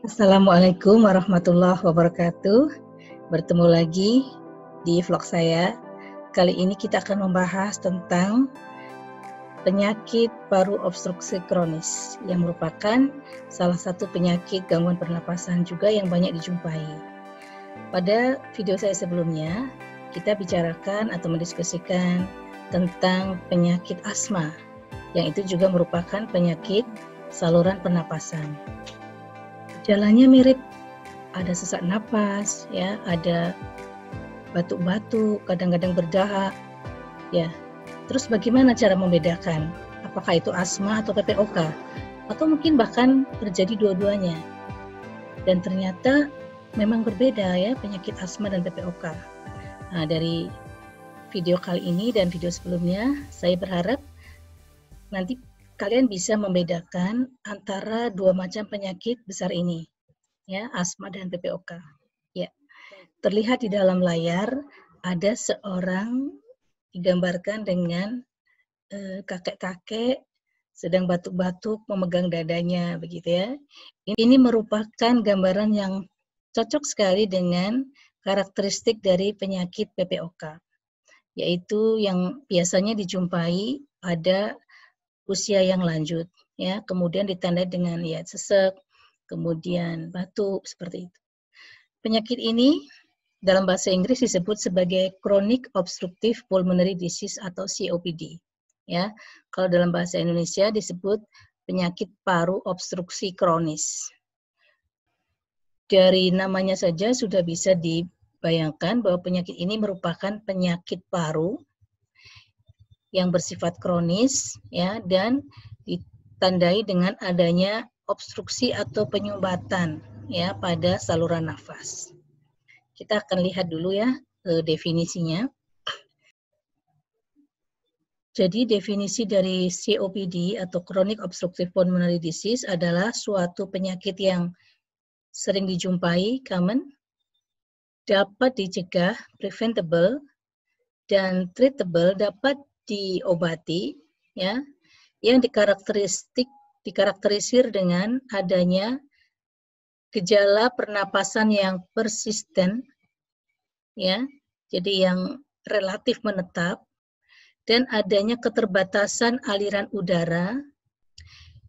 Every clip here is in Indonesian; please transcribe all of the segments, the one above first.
Assalamualaikum warahmatullahi wabarakatuh. Bertemu lagi di vlog saya. Kali ini kita akan membahas tentang penyakit paru obstruksi kronis yang merupakan salah satu penyakit gangguan pernapasan juga yang banyak dijumpai. Pada video saya sebelumnya, kita bicarakan atau mendiskusikan tentang penyakit asma yang itu juga merupakan penyakit saluran pernapasan gejalanya mirip ada sesak napas, ya, ada batuk-batuk, kadang-kadang berdahak, ya. Terus bagaimana cara membedakan apakah itu asma atau PPOK atau mungkin bahkan terjadi dua-duanya. Dan ternyata memang berbeda ya penyakit asma dan PPOK. Nah, dari video kali ini dan video sebelumnya, saya berharap nanti kalian bisa membedakan antara dua macam penyakit besar ini, ya, asma dan PPOK. Ya. Terlihat di dalam layar ada seorang digambarkan dengan eh, kakek-kakek uh, sedang batuk-batuk memegang dadanya begitu ya. Ini merupakan gambaran yang cocok sekali dengan karakteristik dari penyakit PPOK yaitu yang biasanya dijumpai pada usia yang lanjut ya kemudian ditandai dengan ya sesek kemudian batuk seperti itu penyakit ini dalam bahasa Inggris disebut sebagai chronic obstructive pulmonary disease atau COPD ya kalau dalam bahasa Indonesia disebut penyakit paru obstruksi kronis dari namanya saja sudah bisa dibayangkan bahwa penyakit ini merupakan penyakit paru yang bersifat kronis ya dan ditandai dengan adanya obstruksi atau penyumbatan ya pada saluran nafas. Kita akan lihat dulu ya eh, definisinya. Jadi definisi dari COPD atau chronic obstructive pulmonary disease adalah suatu penyakit yang sering dijumpai, common, dapat dicegah, preventable, dan treatable dapat diobati ya yang dikarakteristik dikarakterisir dengan adanya gejala pernapasan yang persisten ya jadi yang relatif menetap dan adanya keterbatasan aliran udara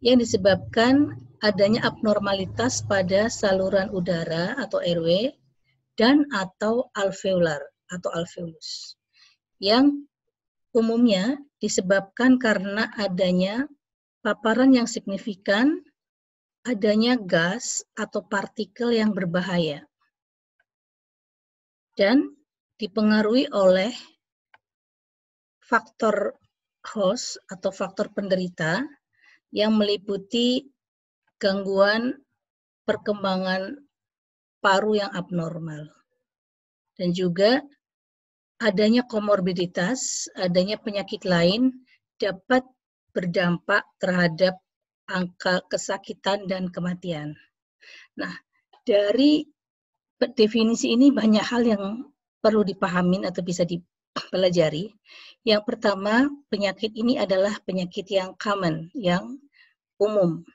yang disebabkan adanya abnormalitas pada saluran udara atau RW dan atau alveolar atau alveolus yang umumnya disebabkan karena adanya paparan yang signifikan, adanya gas atau partikel yang berbahaya, dan dipengaruhi oleh faktor host atau faktor penderita yang meliputi gangguan perkembangan paru yang abnormal dan juga adanya komorbiditas, adanya penyakit lain dapat berdampak terhadap angka kesakitan dan kematian. Nah, dari definisi ini banyak hal yang perlu dipahamin atau bisa dipelajari. Yang pertama, penyakit ini adalah penyakit yang common, yang umum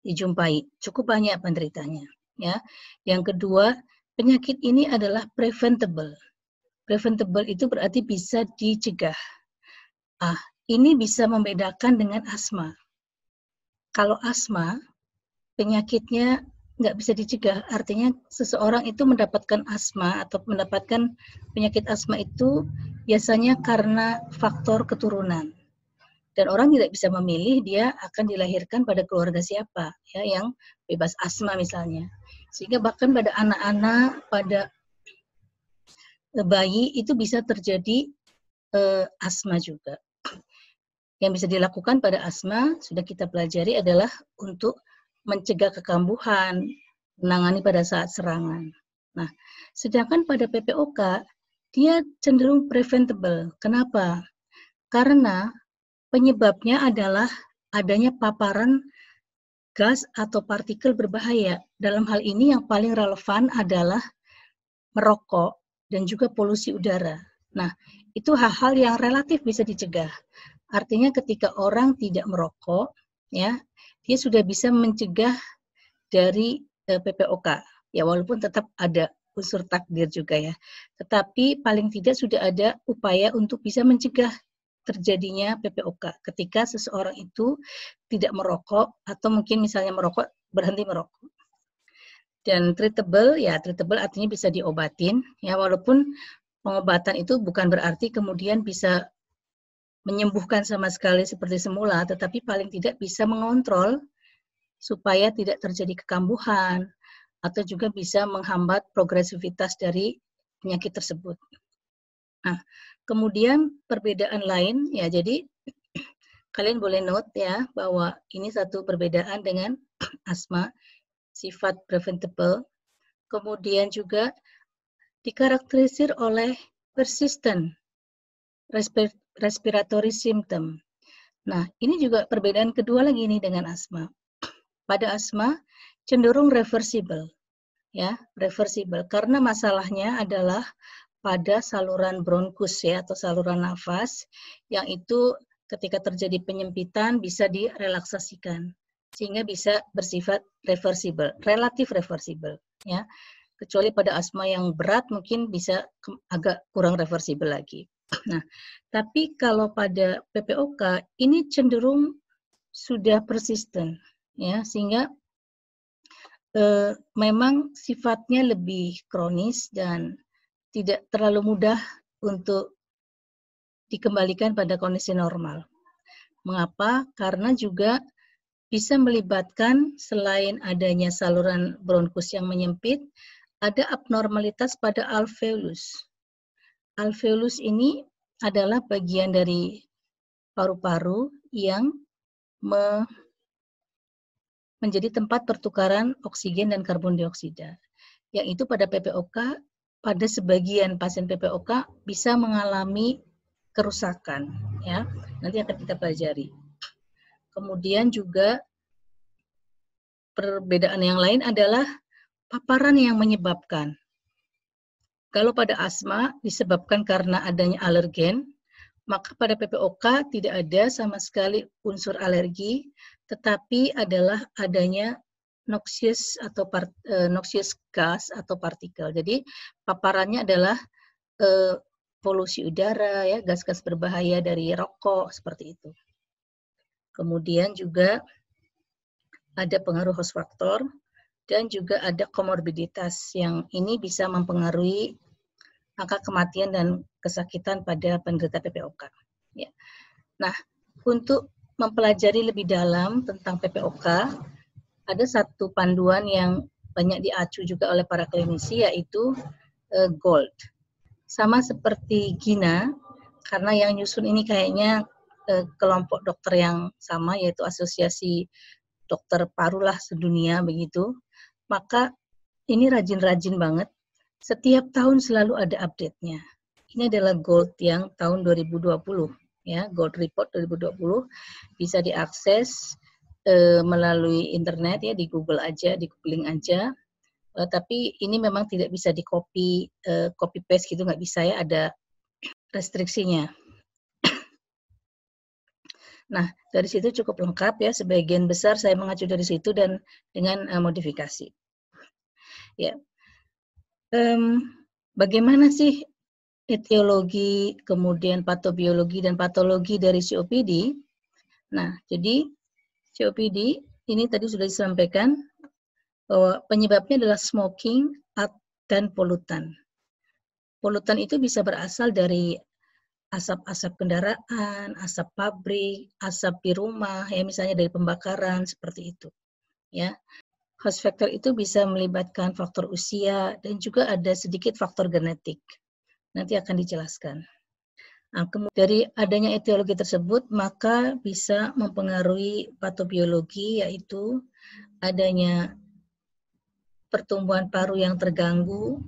dijumpai. Cukup banyak penderitanya, ya. Yang kedua, penyakit ini adalah preventable Preventable itu berarti bisa dicegah. Ah, ini bisa membedakan dengan asma. Kalau asma, penyakitnya nggak bisa dicegah. Artinya seseorang itu mendapatkan asma atau mendapatkan penyakit asma itu biasanya karena faktor keturunan. Dan orang tidak bisa memilih dia akan dilahirkan pada keluarga siapa ya yang bebas asma misalnya. Sehingga bahkan pada anak-anak, pada bayi itu bisa terjadi uh, asma juga. Yang bisa dilakukan pada asma sudah kita pelajari adalah untuk mencegah kekambuhan, menangani pada saat serangan. Nah, sedangkan pada PPOK dia cenderung preventable. Kenapa? Karena penyebabnya adalah adanya paparan gas atau partikel berbahaya. Dalam hal ini yang paling relevan adalah merokok dan juga polusi udara. Nah, itu hal-hal yang relatif bisa dicegah. Artinya ketika orang tidak merokok, ya, dia sudah bisa mencegah dari eh, PPOK. Ya, walaupun tetap ada unsur takdir juga ya. Tetapi paling tidak sudah ada upaya untuk bisa mencegah terjadinya PPOK ketika seseorang itu tidak merokok atau mungkin misalnya merokok berhenti merokok. Dan treatable, ya treatable artinya bisa diobatin, ya walaupun pengobatan itu bukan berarti kemudian bisa menyembuhkan sama sekali seperti semula, tetapi paling tidak bisa mengontrol supaya tidak terjadi kekambuhan atau juga bisa menghambat progresivitas dari penyakit tersebut. Nah, kemudian perbedaan lain ya jadi kalian boleh note ya bahwa ini satu perbedaan dengan asma sifat preventable, kemudian juga dikarakterisir oleh persistent respiratory symptom. Nah, ini juga perbedaan kedua lagi ini dengan asma. Pada asma cenderung reversible, ya, reversible karena masalahnya adalah pada saluran bronkus ya atau saluran nafas yang itu ketika terjadi penyempitan bisa direlaksasikan sehingga bisa bersifat reversible, relatif reversible ya. Kecuali pada asma yang berat mungkin bisa agak kurang reversible lagi. Nah, tapi kalau pada PPOK ini cenderung sudah persisten ya, sehingga eh, memang sifatnya lebih kronis dan tidak terlalu mudah untuk dikembalikan pada kondisi normal. Mengapa? Karena juga bisa melibatkan selain adanya saluran bronkus yang menyempit, ada abnormalitas pada alveolus. Alveolus ini adalah bagian dari paru-paru yang me menjadi tempat pertukaran oksigen dan karbon dioksida. Yang itu pada PPOK, pada sebagian pasien PPOK bisa mengalami kerusakan. ya Nanti akan kita pelajari. Kemudian juga perbedaan yang lain adalah paparan yang menyebabkan. Kalau pada asma disebabkan karena adanya alergen, maka pada PPOK tidak ada sama sekali unsur alergi, tetapi adalah adanya noxious atau part, e, noxious gas atau partikel. Jadi paparannya adalah e, polusi udara ya, gas-gas berbahaya dari rokok seperti itu. Kemudian juga ada pengaruh host faktor dan juga ada komorbiditas yang ini bisa mempengaruhi angka kematian dan kesakitan pada penderita PPOK. Ya. Nah, untuk mempelajari lebih dalam tentang PPOK, ada satu panduan yang banyak diacu juga oleh para klinisi yaitu uh, GOLD. Sama seperti GINA, karena yang nyusun ini kayaknya eh, kelompok dokter yang sama yaitu asosiasi dokter parulah sedunia begitu maka ini rajin-rajin banget setiap tahun selalu ada update-nya ini adalah gold yang tahun 2020 ya gold report 2020 bisa diakses eh, melalui internet ya di Google aja di googling aja Uh, tapi ini memang tidak bisa di copy uh, eh, copy paste gitu nggak bisa ya ada restriksinya Nah, dari situ cukup lengkap ya, sebagian besar saya mengacu dari situ dan dengan uh, modifikasi. Ya, um, bagaimana sih etiologi, kemudian patobiologi dan patologi dari COPD? Nah, jadi COPD ini tadi sudah disampaikan bahwa penyebabnya adalah smoking dan polutan. Polutan itu bisa berasal dari asap-asap kendaraan, asap pabrik, asap di rumah, ya misalnya dari pembakaran seperti itu. Ya, host factor itu bisa melibatkan faktor usia dan juga ada sedikit faktor genetik. Nanti akan dijelaskan. Nah, dari adanya etiologi tersebut, maka bisa mempengaruhi patobiologi, yaitu adanya pertumbuhan paru yang terganggu,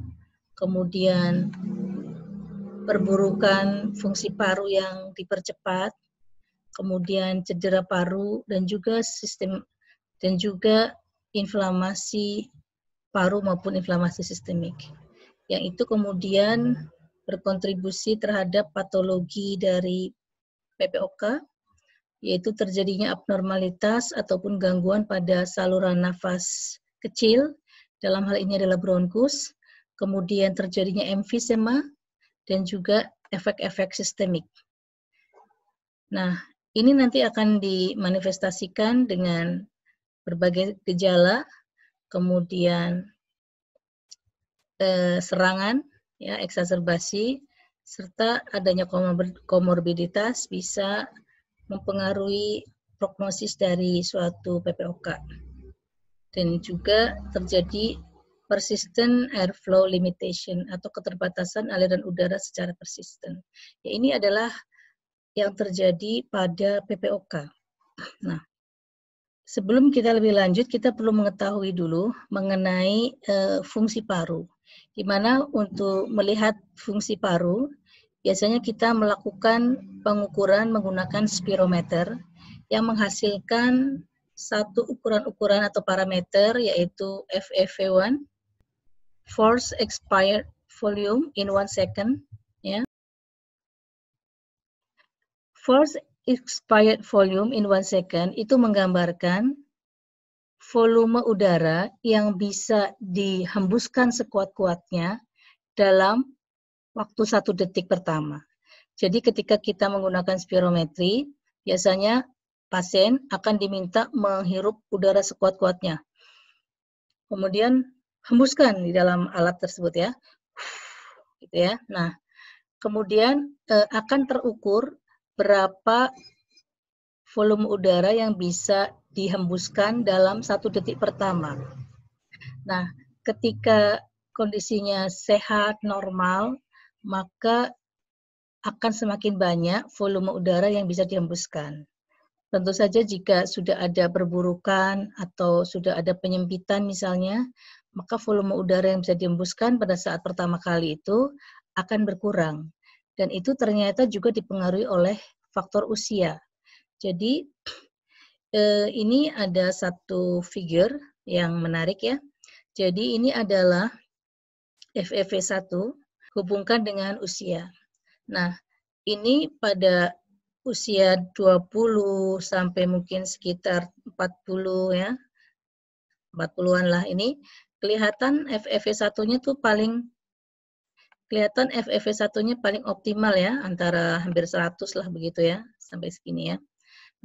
kemudian perburukan fungsi paru yang dipercepat, kemudian cedera paru dan juga sistem dan juga inflamasi paru maupun inflamasi sistemik. Yang itu kemudian berkontribusi terhadap patologi dari PPOK yaitu terjadinya abnormalitas ataupun gangguan pada saluran nafas kecil, dalam hal ini adalah bronkus, kemudian terjadinya emfisema, dan juga efek-efek sistemik. Nah, ini nanti akan dimanifestasikan dengan berbagai gejala, kemudian eh, serangan, ya eksaserbasi, serta adanya komorbiditas bisa mempengaruhi prognosis dari suatu PPOK. Dan juga terjadi persistent airflow limitation atau keterbatasan aliran udara secara persisten. Ya, ini adalah yang terjadi pada PPOK. Nah, sebelum kita lebih lanjut, kita perlu mengetahui dulu mengenai uh, fungsi paru. Di mana untuk melihat fungsi paru, biasanya kita melakukan pengukuran menggunakan spirometer yang menghasilkan satu ukuran-ukuran atau parameter yaitu FEV1 force expired volume in one second yeah. force expired volume in one second itu menggambarkan volume udara yang bisa dihembuskan sekuat-kuatnya dalam waktu satu detik pertama. Jadi ketika kita menggunakan spirometri, biasanya pasien akan diminta menghirup udara sekuat-kuatnya. Kemudian hembuskan di dalam alat tersebut ya. Gitu ya. Nah, kemudian eh, akan terukur berapa volume udara yang bisa dihembuskan dalam satu detik pertama. Nah, ketika kondisinya sehat, normal, maka akan semakin banyak volume udara yang bisa dihembuskan. Tentu saja jika sudah ada perburukan atau sudah ada penyempitan misalnya, maka volume udara yang bisa dihembuskan pada saat pertama kali itu akan berkurang. Dan itu ternyata juga dipengaruhi oleh faktor usia. Jadi eh, ini ada satu figure yang menarik ya. Jadi ini adalah FEV1 hubungkan dengan usia. Nah, ini pada usia 20 sampai mungkin sekitar 40 ya. 40-an lah ini kelihatan fev satunya tuh paling kelihatan fev satunya paling optimal ya, antara hampir 100 lah begitu ya, sampai segini ya.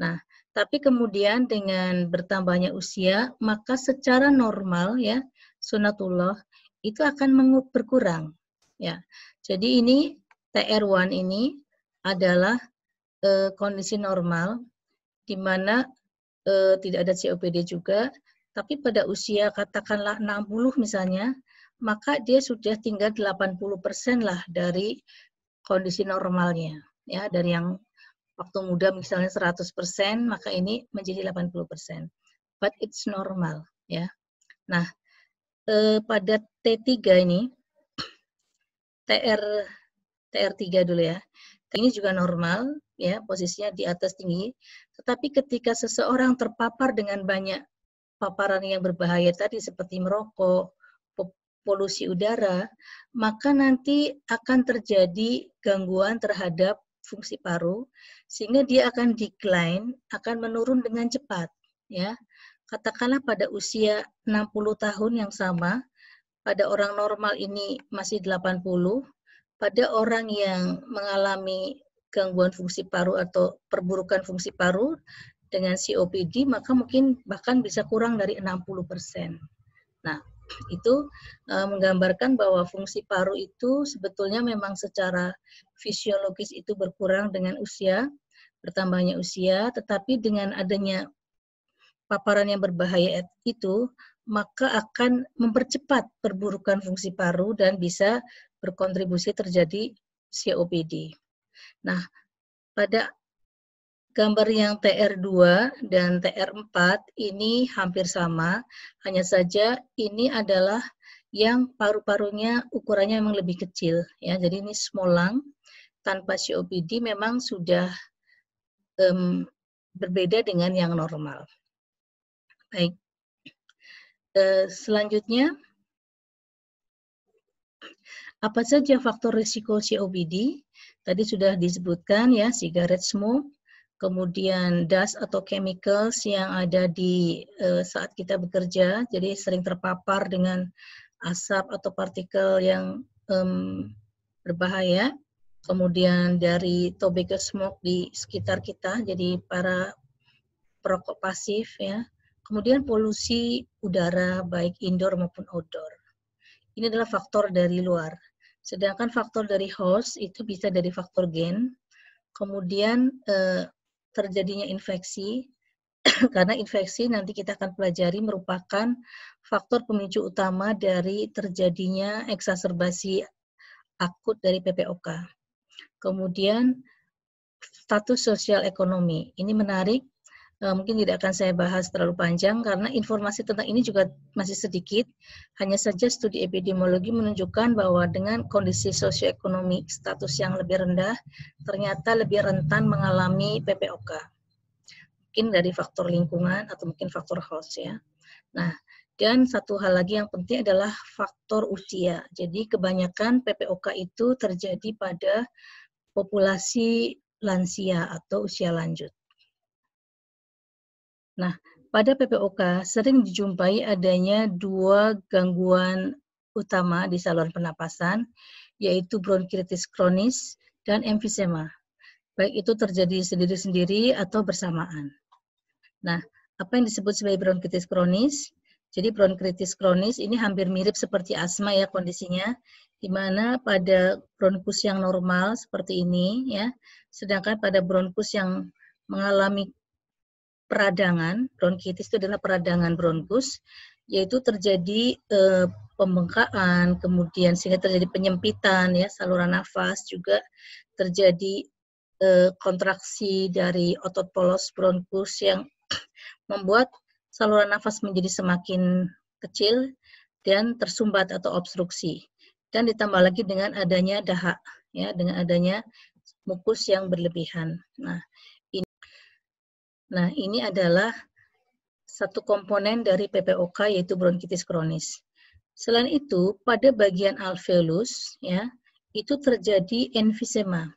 Nah, tapi kemudian dengan bertambahnya usia, maka secara normal ya, sunatullah itu akan berkurang ya. Jadi ini TR1 ini adalah e, kondisi normal di mana e, tidak ada COPD juga, tapi pada usia katakanlah 60 misalnya, maka dia sudah tinggal 80% persen lah dari kondisi normalnya. Ya, dari yang waktu muda misalnya 100%, persen, maka ini menjadi 80%. persen. But it's normal, ya. Nah, eh, pada T3 ini TR TR3 dulu ya. Ini juga normal ya, posisinya di atas tinggi. Tetapi ketika seseorang terpapar dengan banyak paparan yang berbahaya tadi seperti merokok, polusi udara, maka nanti akan terjadi gangguan terhadap fungsi paru sehingga dia akan decline, akan menurun dengan cepat, ya. Katakanlah pada usia 60 tahun yang sama, pada orang normal ini masih 80, pada orang yang mengalami gangguan fungsi paru atau perburukan fungsi paru dengan COPD maka mungkin bahkan bisa kurang dari 60%. Nah, itu eh, menggambarkan bahwa fungsi paru itu sebetulnya memang secara fisiologis itu berkurang dengan usia, bertambahnya usia, tetapi dengan adanya paparan yang berbahaya itu maka akan mempercepat perburukan fungsi paru dan bisa berkontribusi terjadi COPD. Nah, pada gambar yang TR2 dan TR4 ini hampir sama, hanya saja ini adalah yang paru-parunya ukurannya memang lebih kecil ya. Jadi ini small lung tanpa COPD memang sudah um, berbeda dengan yang normal. Baik. Uh, selanjutnya apa saja faktor risiko COPD? Tadi sudah disebutkan ya, sigaret smoke, kemudian dust atau chemicals yang ada di uh, saat kita bekerja, jadi sering terpapar dengan asap atau partikel yang um, berbahaya. Kemudian dari tobacco smoke di sekitar kita, jadi para perokok pasif ya. Kemudian polusi udara baik indoor maupun outdoor. Ini adalah faktor dari luar. Sedangkan faktor dari host itu bisa dari faktor gen, kemudian eh, terjadinya infeksi karena infeksi nanti kita akan pelajari merupakan faktor pemicu utama dari terjadinya eksaserbasi akut dari PPOK. Kemudian status sosial ekonomi. Ini menarik Eh, mungkin tidak akan saya bahas terlalu panjang karena informasi tentang ini juga masih sedikit. Hanya saja studi epidemiologi menunjukkan bahwa dengan kondisi sosioekonomi status yang lebih rendah, ternyata lebih rentan mengalami PPOK. Mungkin dari faktor lingkungan atau mungkin faktor host ya. Nah, dan satu hal lagi yang penting adalah faktor usia. Jadi kebanyakan PPOK itu terjadi pada populasi lansia atau usia lanjut. Nah, pada PPOK sering dijumpai adanya dua gangguan utama di saluran pernapasan, yaitu bronkitis kronis dan emfisema. Baik itu terjadi sendiri-sendiri atau bersamaan. Nah, apa yang disebut sebagai bronkitis kronis? Jadi bronkitis kronis ini hampir mirip seperti asma ya kondisinya, di mana pada bronkus yang normal seperti ini ya, sedangkan pada bronkus yang mengalami peradangan, bronkitis itu adalah peradangan bronkus, yaitu terjadi e, pembengkakan, kemudian sehingga terjadi penyempitan ya saluran nafas juga terjadi e, kontraksi dari otot polos bronkus yang membuat saluran nafas menjadi semakin kecil dan tersumbat atau obstruksi. Dan ditambah lagi dengan adanya dahak ya dengan adanya mukus yang berlebihan. Nah, Nah, ini adalah satu komponen dari PPOK yaitu bronkitis kronis. Selain itu, pada bagian alveolus ya, itu terjadi emfisema.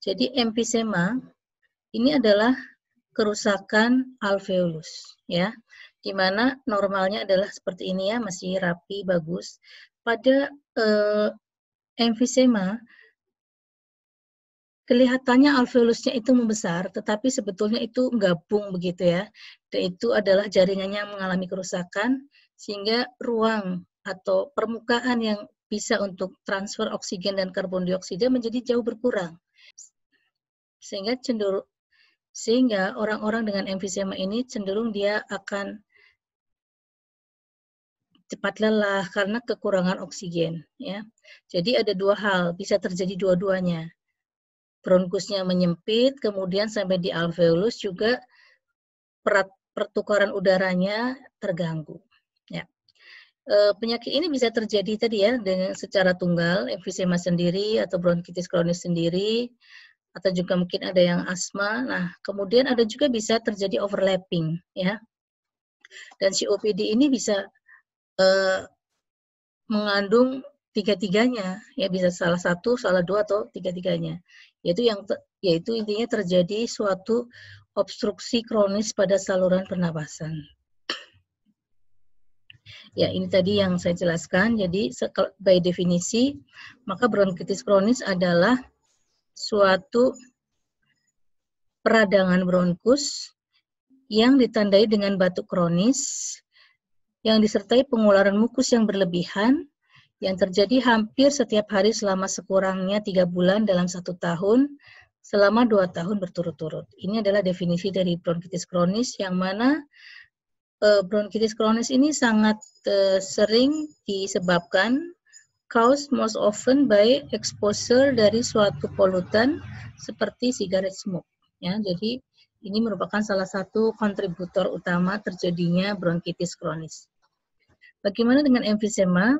Jadi emfisema ini adalah kerusakan alveolus ya, di mana normalnya adalah seperti ini ya, masih rapi, bagus. Pada eh, emfisema kelihatannya alveolusnya itu membesar, tetapi sebetulnya itu gabung begitu ya. Dan itu adalah jaringannya mengalami kerusakan, sehingga ruang atau permukaan yang bisa untuk transfer oksigen dan karbon dioksida menjadi jauh berkurang. Sehingga cenderung sehingga orang-orang dengan emfisema ini cenderung dia akan cepat lelah karena kekurangan oksigen ya. Jadi ada dua hal bisa terjadi dua-duanya bronkusnya menyempit, kemudian sampai di alveolus juga pertukaran udaranya terganggu. Ya. E, penyakit ini bisa terjadi tadi ya dengan secara tunggal, emfisema sendiri atau bronkitis kronis sendiri, atau juga mungkin ada yang asma. Nah, kemudian ada juga bisa terjadi overlapping, ya. Dan COPD ini bisa e, mengandung tiga-tiganya, ya bisa salah satu, salah dua atau tiga-tiganya yaitu yang yaitu intinya terjadi suatu obstruksi kronis pada saluran pernapasan. Ya, ini tadi yang saya jelaskan. Jadi, by definisi, maka bronkitis kronis adalah suatu peradangan bronkus yang ditandai dengan batuk kronis yang disertai pengularan mukus yang berlebihan yang terjadi hampir setiap hari selama sekurangnya tiga bulan dalam satu tahun selama dua tahun berturut-turut. Ini adalah definisi dari bronkitis kronis yang mana eh, bronkitis kronis ini sangat eh, sering disebabkan caused most often by exposure dari suatu polutan seperti cigarette smoke. Ya, jadi ini merupakan salah satu kontributor utama terjadinya bronkitis kronis. Bagaimana dengan emfisema?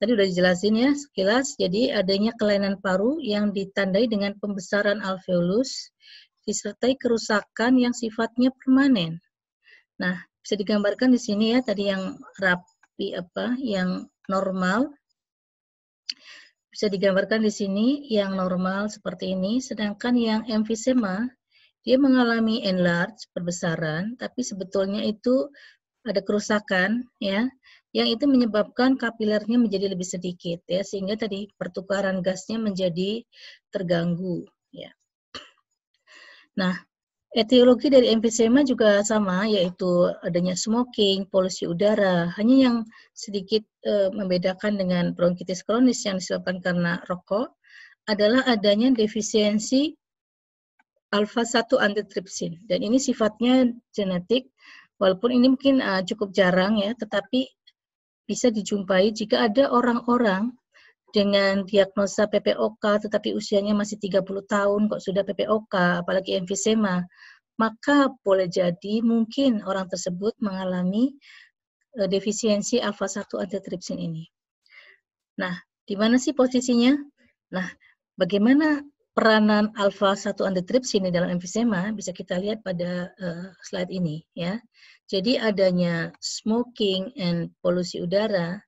Tadi udah dijelasin ya sekilas. Jadi adanya kelainan paru yang ditandai dengan pembesaran alveolus disertai kerusakan yang sifatnya permanen. Nah, bisa digambarkan di sini ya tadi yang rapi apa yang normal bisa digambarkan di sini yang normal seperti ini, sedangkan yang emfisema dia mengalami enlarge perbesaran, tapi sebetulnya itu ada kerusakan ya yang itu menyebabkan kapilernya menjadi lebih sedikit ya sehingga tadi pertukaran gasnya menjadi terganggu ya. Nah, etiologi dari emfisema juga sama yaitu adanya smoking, polusi udara. Hanya yang sedikit e, membedakan dengan bronkitis kronis yang disebabkan karena rokok adalah adanya defisiensi alfa 1 antitripsin dan ini sifatnya genetik walaupun ini mungkin eh, cukup jarang ya tetapi bisa dijumpai jika ada orang-orang dengan diagnosa PPOK tetapi usianya masih 30 tahun kok sudah PPOK apalagi emfisema maka boleh jadi mungkin orang tersebut mengalami eh, defisiensi alfa 1 antitripsin ini. Nah, di mana sih posisinya? Nah, bagaimana peranan alfa 1 antitripsin di dalam emfisema bisa kita lihat pada uh, slide ini ya. Jadi adanya smoking and polusi udara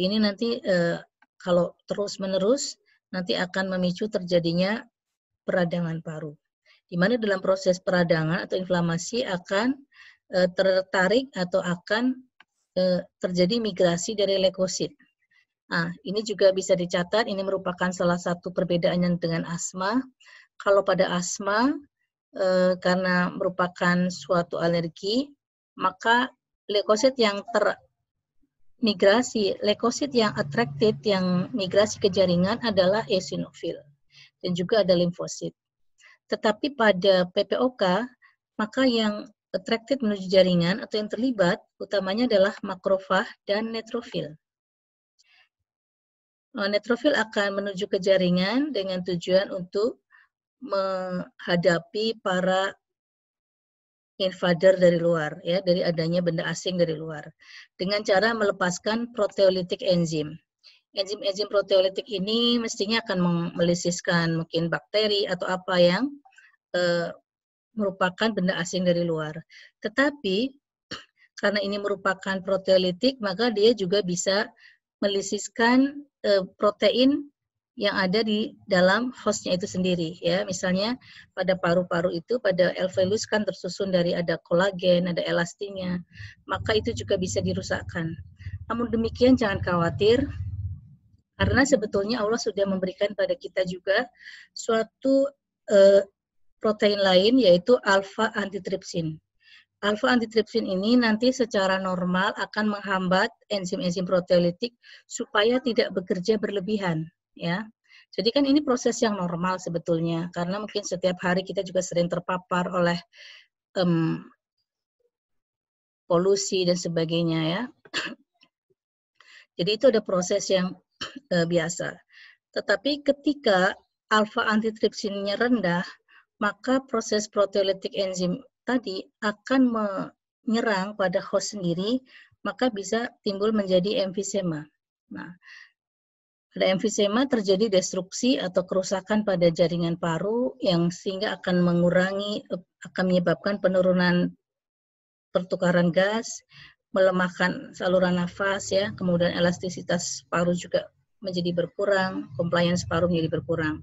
ini nanti uh, kalau terus-menerus nanti akan memicu terjadinya peradangan paru. Di mana dalam proses peradangan atau inflamasi akan uh, tertarik atau akan uh, terjadi migrasi dari leukosit Nah, ini juga bisa dicatat, ini merupakan salah satu perbedaannya dengan asma. Kalau pada asma, e, karena merupakan suatu alergi, maka leukosit yang termigrasi, leukosit yang attracted, yang migrasi ke jaringan adalah eosinofil dan juga ada limfosit. Tetapi pada PPOK, maka yang attracted menuju jaringan atau yang terlibat utamanya adalah makrofag dan netrofil. Eh, netrofil akan menuju ke jaringan dengan tujuan untuk menghadapi para invader dari luar, ya, dari adanya benda asing dari luar, dengan cara melepaskan proteolitik enzim. Enzim-enzim proteolitik ini mestinya akan melisiskan mungkin bakteri atau apa yang e, merupakan benda asing dari luar. Tetapi karena ini merupakan proteolitik, maka dia juga bisa melisiskan uh, protein yang ada di dalam hostnya itu sendiri ya misalnya pada paru-paru itu pada alveolus kan tersusun dari ada kolagen ada elastinnya maka itu juga bisa dirusakkan namun demikian jangan khawatir karena sebetulnya Allah sudah memberikan pada kita juga suatu eh, protein lain yaitu alfa antitripsin Alpha antitripsin ini nanti secara normal akan menghambat enzim-enzim proteolitik supaya tidak bekerja berlebihan, ya. Jadi kan ini proses yang normal sebetulnya karena mungkin setiap hari kita juga sering terpapar oleh um, polusi dan sebagainya ya. Jadi itu ada proses yang uh, biasa. Tetapi ketika alfa antitripsinnya rendah, maka proses proteolitik enzim tadi akan menyerang pada host sendiri, maka bisa timbul menjadi emfisema. Nah, pada emfisema terjadi destruksi atau kerusakan pada jaringan paru yang sehingga akan mengurangi akan menyebabkan penurunan pertukaran gas, melemahkan saluran nafas ya, kemudian elastisitas paru juga menjadi berkurang, compliance paru menjadi berkurang.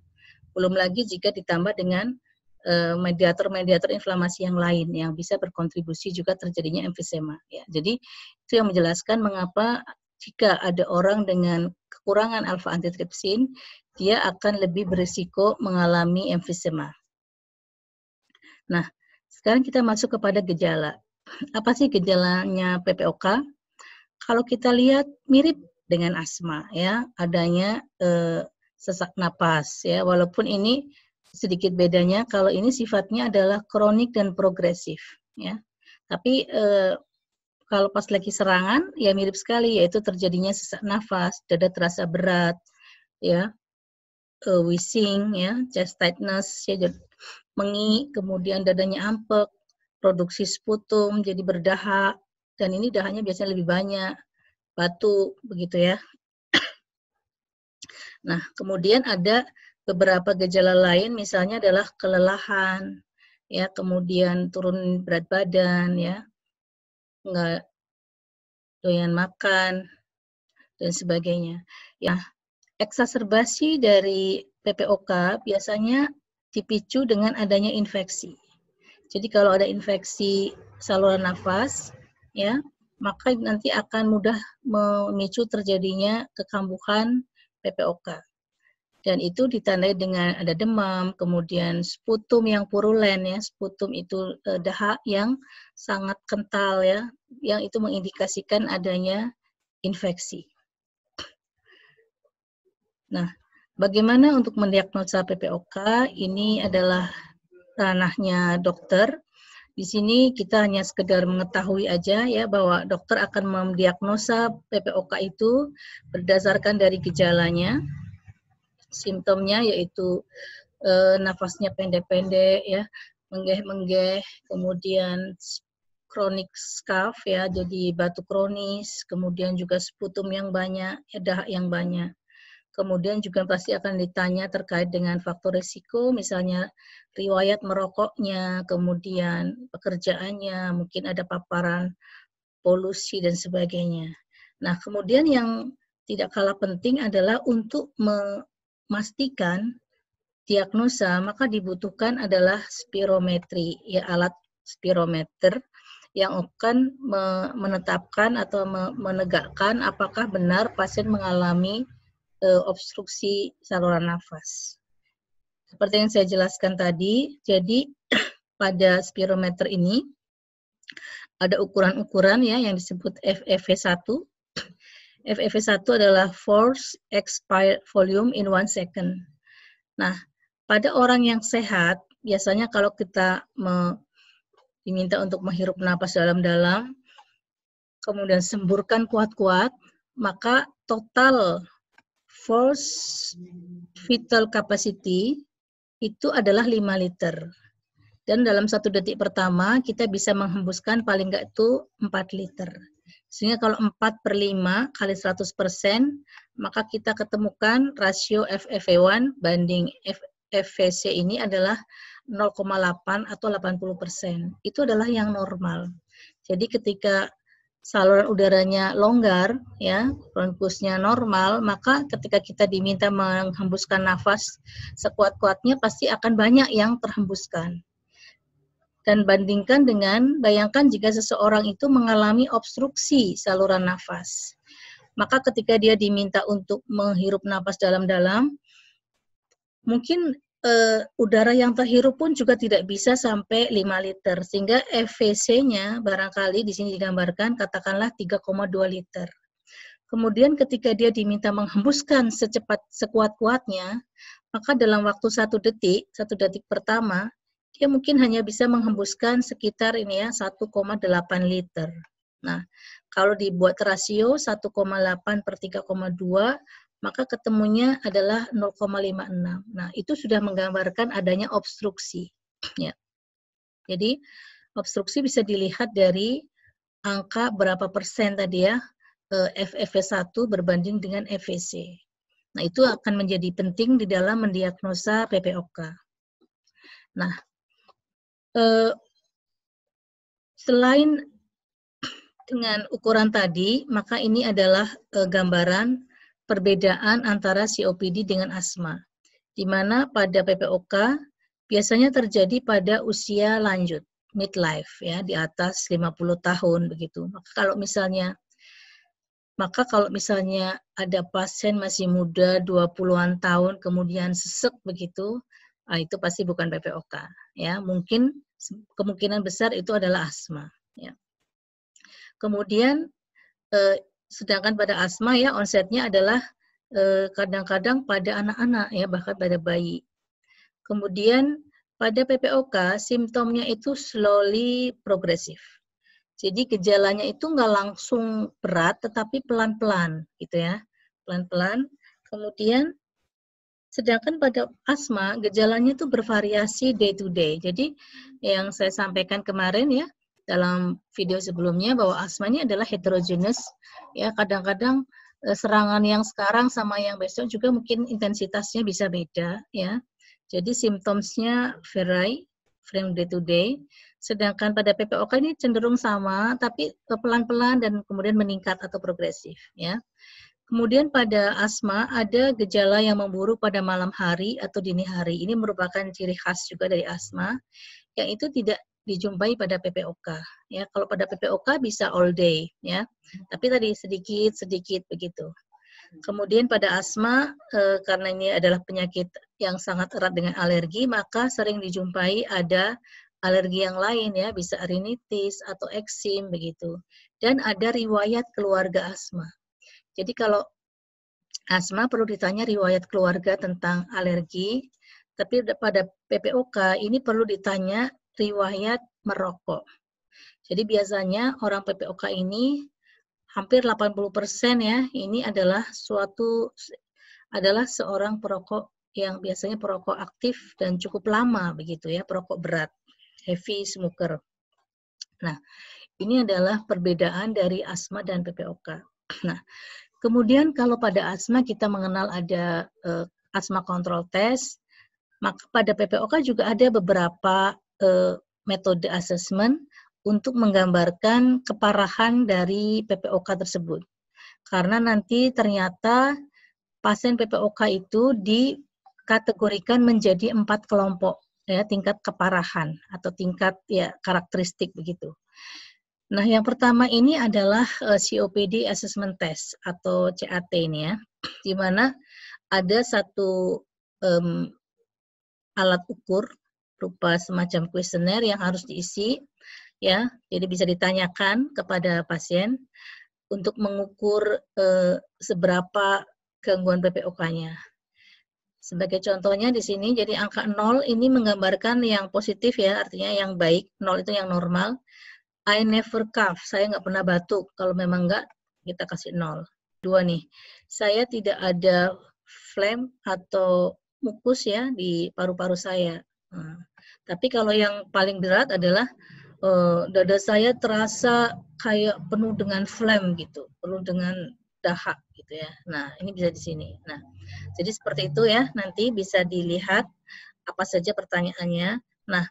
Belum lagi jika ditambah dengan Eh, mediator-mediator inflamasi yang lain yang bisa berkontribusi juga terjadinya emfisema. Ya, jadi itu yang menjelaskan mengapa jika ada orang dengan kekurangan alfa antitripsin, dia akan lebih berisiko mengalami emfisema. Nah, sekarang kita masuk kepada gejala. Apa sih gejalanya PPOK? Kalau kita lihat mirip dengan asma ya, adanya eh, sesak napas ya, walaupun ini sedikit bedanya kalau ini sifatnya adalah kronik dan progresif ya tapi eh, kalau pas lagi serangan ya mirip sekali yaitu terjadinya sesak nafas dada terasa berat ya eh, wheezing ya chest tightness ya mengi kemudian dadanya ampek produksi sputum jadi berdahak dan ini dahaknya biasanya lebih banyak batu begitu ya nah kemudian ada Beberapa gejala lain misalnya adalah kelelahan, ya, kemudian turun berat badan, ya, nggak doyan makan, dan sebagainya. Ya, eksaserbasi dari PPOK biasanya dipicu dengan adanya infeksi. Jadi kalau ada infeksi saluran nafas, ya, maka nanti akan mudah memicu terjadinya kekambuhan PPOK dan itu ditandai dengan ada demam, kemudian sputum yang purulen ya, sputum itu eh, dahak yang sangat kental ya, yang itu mengindikasikan adanya infeksi. Nah, bagaimana untuk mendiagnosa PPOK? Ini adalah tanahnya dokter. Di sini kita hanya sekedar mengetahui aja ya bahwa dokter akan mendiagnosa PPOK itu berdasarkan dari gejalanya, simptomnya yaitu e, nafasnya pendek-pendek ya, menggeh-menggeh, kemudian kronik scarf ya, jadi batu kronis, kemudian juga sputum yang banyak, ya, yang banyak. Kemudian juga pasti akan ditanya terkait dengan faktor risiko, misalnya riwayat merokoknya, kemudian pekerjaannya, mungkin ada paparan polusi dan sebagainya. Nah, kemudian yang tidak kalah penting adalah untuk memastikan diagnosa, maka dibutuhkan adalah spirometri, ya alat spirometer yang akan menetapkan atau menegakkan apakah benar pasien mengalami eh, obstruksi saluran nafas. Seperti yang saya jelaskan tadi, jadi pada spirometer ini ada ukuran-ukuran ya yang disebut FEV1 FEV1 adalah force expired volume in one second. Nah, pada orang yang sehat, biasanya kalau kita me, diminta untuk menghirup napas dalam-dalam, kemudian semburkan kuat-kuat, maka total force vital capacity itu adalah 5 liter. Dan dalam satu detik pertama, kita bisa menghembuskan paling nggak itu 4 liter. Sehingga kalau 4 per 5 kali 100%, persen, maka kita ketemukan rasio FEV1 banding FVC ini adalah 0,8 atau 80%. persen. Itu adalah yang normal. Jadi ketika saluran udaranya longgar, ya, bronkusnya normal, maka ketika kita diminta menghembuskan nafas sekuat-kuatnya pasti akan banyak yang terhembuskan dan bandingkan dengan bayangkan jika seseorang itu mengalami obstruksi saluran nafas. Maka ketika dia diminta untuk menghirup nafas dalam-dalam, mungkin eh, udara yang terhirup pun juga tidak bisa sampai 5 liter. Sehingga FVC-nya barangkali di sini digambarkan katakanlah 3,2 liter. Kemudian ketika dia diminta menghembuskan secepat sekuat-kuatnya, maka dalam waktu satu detik, satu detik pertama, dia mungkin hanya bisa menghembuskan sekitar ini ya 1,8 liter. Nah, kalau dibuat rasio 1,8 per 3,2, maka ketemunya adalah 0,56. Nah, itu sudah menggambarkan adanya obstruksi. Ya. Jadi, obstruksi bisa dilihat dari angka berapa persen tadi ya, eh, ffv 1 berbanding dengan FVC. Nah, itu akan menjadi penting di dalam mendiagnosa PPOK. Nah, Eh, selain dengan ukuran tadi, maka ini adalah eh, gambaran perbedaan antara COPD dengan asma, di mana pada PPOK biasanya terjadi pada usia lanjut, midlife ya, di atas 50 tahun begitu. Maka kalau misalnya maka kalau misalnya ada pasien masih muda 20-an tahun kemudian sesek begitu, ah, itu pasti bukan PPOK ya. Mungkin kemungkinan besar itu adalah asma. Ya. Kemudian eh, sedangkan pada asma ya onsetnya adalah eh, kadang-kadang eh, pada anak-anak ya bahkan pada bayi. Kemudian pada PPOK simptomnya itu slowly progresif. Jadi gejalanya itu nggak langsung berat tetapi pelan-pelan gitu ya. Pelan-pelan. Kemudian Sedangkan pada asma gejalanya itu bervariasi day to day. Jadi yang saya sampaikan kemarin ya dalam video sebelumnya bahwa asma ini adalah heterogenes ya kadang-kadang eh, serangan yang sekarang sama yang besok juga mungkin intensitasnya bisa beda ya. Jadi simptomsnya vary from day to day. Sedangkan pada PPOK ini cenderung sama tapi pelan-pelan dan kemudian meningkat atau progresif ya. Kemudian pada asma ada gejala yang memburuk pada malam hari atau dini hari. Ini merupakan ciri khas juga dari asma yang itu tidak dijumpai pada PPOK. Ya, kalau pada PPOK bisa all day ya. Tapi tadi sedikit-sedikit begitu. Kemudian pada asma e, karena ini adalah penyakit yang sangat erat dengan alergi, maka sering dijumpai ada alergi yang lain ya, bisa rinitis atau eksim begitu. Dan ada riwayat keluarga asma. Jadi kalau asma perlu ditanya riwayat keluarga tentang alergi, tapi pada PPOK ini perlu ditanya riwayat merokok. Jadi biasanya orang PPOK ini hampir 80% ya, ini adalah suatu adalah seorang perokok yang biasanya perokok aktif dan cukup lama begitu ya, perokok berat, heavy smoker. Nah, ini adalah perbedaan dari asma dan PPOK. Nah, Kemudian kalau pada asma kita mengenal ada uh, asma kontrol test, maka pada PPOK juga ada beberapa uh, metode assessment untuk menggambarkan keparahan dari PPOK tersebut. Karena nanti ternyata pasien PPOK itu dikategorikan menjadi empat kelompok ya tingkat keparahan atau tingkat ya karakteristik begitu. Nah, yang pertama ini adalah eh, COPD Assessment Test atau CAT ini ya, di mana ada satu um, alat ukur berupa semacam kuesioner yang harus diisi, ya. Jadi bisa ditanyakan kepada pasien untuk mengukur uh, seberapa gangguan PPOK-nya. Sebagai contohnya di sini, jadi angka 0 ini menggambarkan yang positif ya, artinya yang baik, 0 itu yang normal. I never cough. Saya nggak pernah batuk. Kalau memang nggak, kita kasih nol. Dua nih. Saya tidak ada flem atau mukus ya di paru-paru saya. Hmm. tapi kalau yang paling berat adalah uh, dada saya terasa kayak penuh dengan flem gitu, penuh dengan dahak gitu ya. Nah, ini bisa di sini. Nah, jadi seperti itu ya. Nanti bisa dilihat apa saja pertanyaannya. Nah,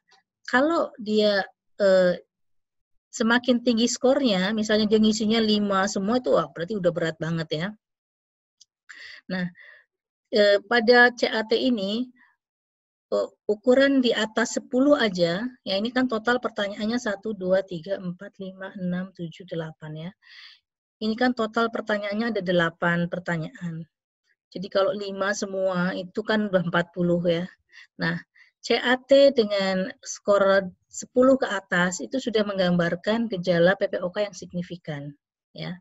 kalau dia uh, semakin tinggi skornya, misalnya dia ngisinya 5 semua itu wah berarti udah berat banget ya. Nah, eh, pada CAT ini oh, ukuran di atas 10 aja, ya ini kan total pertanyaannya 1 2 3 4 5 6 7 8 ya. Ini kan total pertanyaannya ada 8 pertanyaan. Jadi kalau 5 semua itu kan udah 40 ya. Nah, CAT dengan skor 10 ke atas itu sudah menggambarkan gejala PPOK yang signifikan ya.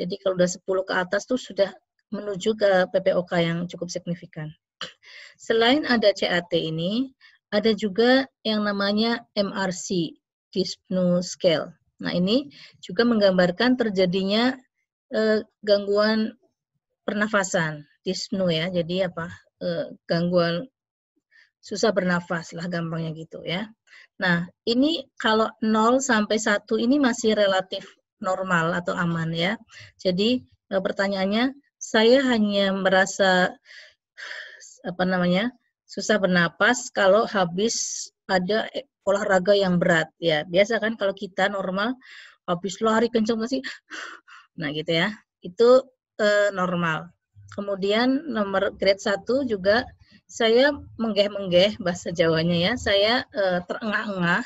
Jadi kalau udah 10 ke atas tuh sudah menuju ke PPOK yang cukup signifikan. Selain ada CAT ini, ada juga yang namanya MRC, Dyspno Scale. Nah, ini juga menggambarkan terjadinya eh, gangguan pernafasan, dyspnea ya. Jadi apa? Eh, gangguan susah bernafas lah gampangnya gitu ya. Nah, ini kalau 0 sampai 1 ini masih relatif normal atau aman ya. Jadi eh, pertanyaannya, saya hanya merasa apa namanya susah bernapas kalau habis ada olahraga yang berat ya. Biasa kan kalau kita normal habis lari kencang pasti nah gitu ya. Itu eh, normal. Kemudian nomor grade 1 juga saya menggeh-menggeh bahasa Jawanya ya, saya uh, terengah-engah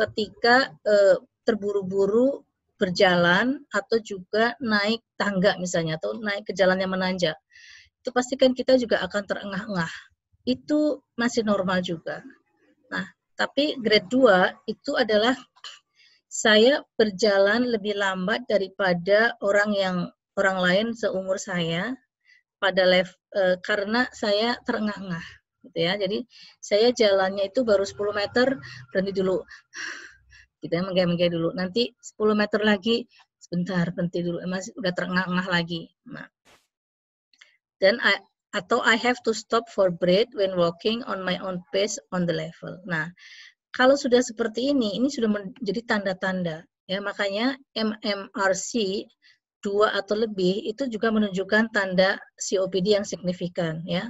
ketika uh, terburu-buru berjalan atau juga naik tangga misalnya atau naik ke jalan yang menanjak. Itu pastikan kita juga akan terengah-engah. Itu masih normal juga. Nah, tapi grade 2 itu adalah saya berjalan lebih lambat daripada orang yang orang lain seumur saya pada level eh, karena saya terengah-engah gitu ya. Jadi saya jalannya itu baru 10 meter berhenti dulu. Gitu ya, menggaya dulu. Nanti 10 meter lagi sebentar berhenti dulu. Masih udah terengah-engah lagi. Nah. Dan atau I have to stop for breath when walking on my own pace on the level. Nah, kalau sudah seperti ini, ini sudah menjadi tanda-tanda. Ya, makanya MMRC dua atau lebih itu juga menunjukkan tanda COPD yang signifikan ya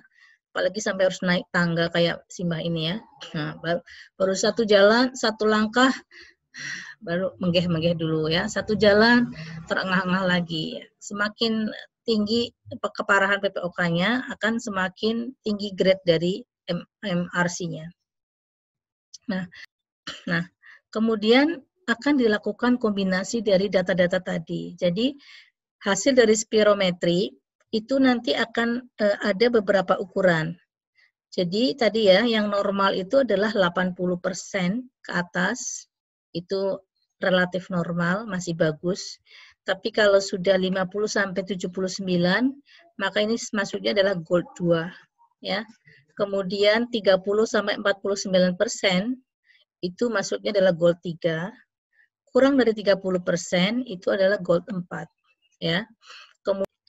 apalagi sampai harus naik tangga kayak simbah ini ya nah, baru, satu jalan satu langkah baru menggeh-menggeh dulu ya satu jalan terengah-engah lagi semakin tinggi keparahan PPOK-nya akan semakin tinggi grade dari MRC-nya nah nah kemudian akan dilakukan kombinasi dari data-data tadi jadi hasil dari spirometri itu nanti akan eh, ada beberapa ukuran. Jadi tadi ya yang normal itu adalah 80% ke atas itu relatif normal, masih bagus. Tapi kalau sudah 50 sampai 79, maka ini maksudnya adalah gold 2 ya. Kemudian 30 sampai 49 persen itu maksudnya adalah gold 3. Kurang dari 30 persen itu adalah gold 4 ya. Kemudian,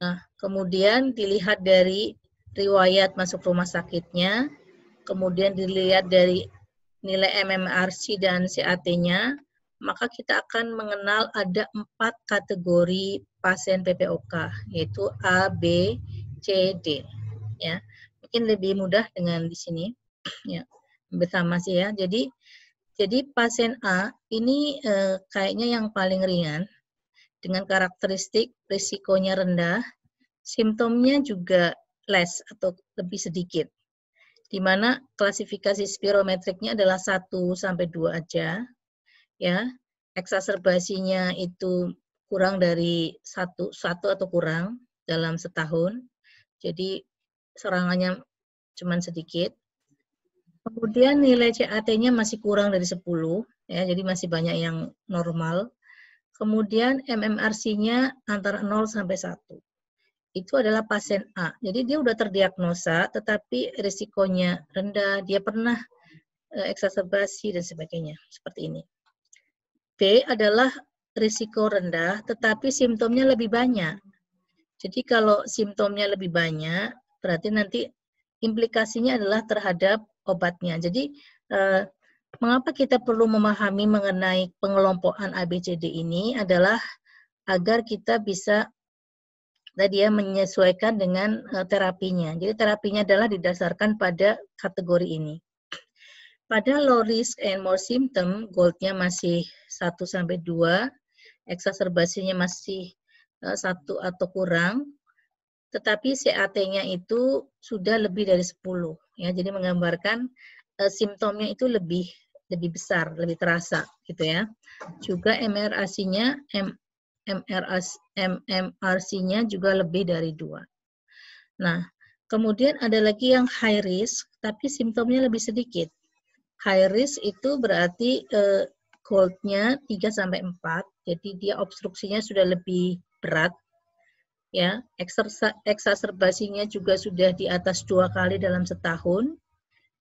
nah, kemudian dilihat dari riwayat masuk rumah sakitnya, kemudian dilihat dari nilai MMRC dan CAT-nya, maka kita akan mengenal ada empat kategori pasien PPOK, yaitu A, B, C, D. Ya, mungkin lebih mudah dengan di sini, ya, bersama sih ya. Jadi jadi pasien A ini e, kayaknya yang paling ringan dengan karakteristik risikonya rendah, simptomnya juga less atau lebih sedikit. Di mana klasifikasi spirometriknya adalah 1 sampai 2 aja. Ya, eksaserbasinya itu kurang dari satu satu atau kurang dalam setahun. Jadi serangannya cuman sedikit. Kemudian nilai CAT-nya masih kurang dari 10, ya, jadi masih banyak yang normal. Kemudian MMRC-nya antara 0 sampai 1. Itu adalah pasien A. Jadi dia sudah terdiagnosa, tetapi risikonya rendah, dia pernah eh, eksaserbasi dan sebagainya, seperti ini. B adalah risiko rendah, tetapi simptomnya lebih banyak. Jadi kalau simptomnya lebih banyak, berarti nanti implikasinya adalah terhadap obatnya. Jadi eh, mengapa kita perlu memahami mengenai pengelompokan ABCD ini adalah agar kita bisa tadi ya menyesuaikan dengan eh, terapinya. Jadi terapinya adalah didasarkan pada kategori ini. Pada low risk and more symptom, goldnya masih 1 sampai 2, eksaserbasinya masih eh, satu atau kurang, tetapi CAT-nya itu sudah lebih dari 10 ya. Jadi menggambarkan e, simptomnya itu lebih lebih besar, lebih terasa gitu ya. Juga MRAC-nya MRC-nya juga lebih dari dua. Nah, kemudian ada lagi yang high risk, tapi simptomnya lebih sedikit. High risk itu berarti e, gold-nya 3-4, jadi dia obstruksinya sudah lebih berat, ya eksaserbasinya juga sudah di atas dua kali dalam setahun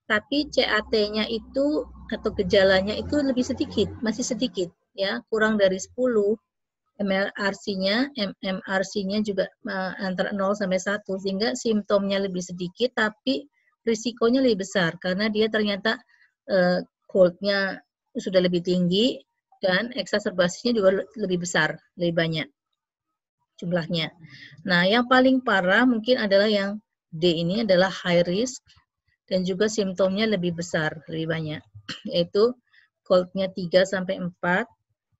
tapi CAT-nya itu atau gejalanya itu lebih sedikit masih sedikit ya kurang dari 10 mrc nya MMRC-nya juga e, antara 0 sampai 1 sehingga simptomnya lebih sedikit tapi risikonya lebih besar karena dia ternyata e, cold-nya sudah lebih tinggi dan eksaserbasinya juga lebih besar, lebih banyak jumlahnya. Nah, yang paling parah mungkin adalah yang D ini adalah high risk dan juga simptomnya lebih besar, lebih banyak, yaitu cold-nya 3 sampai 4,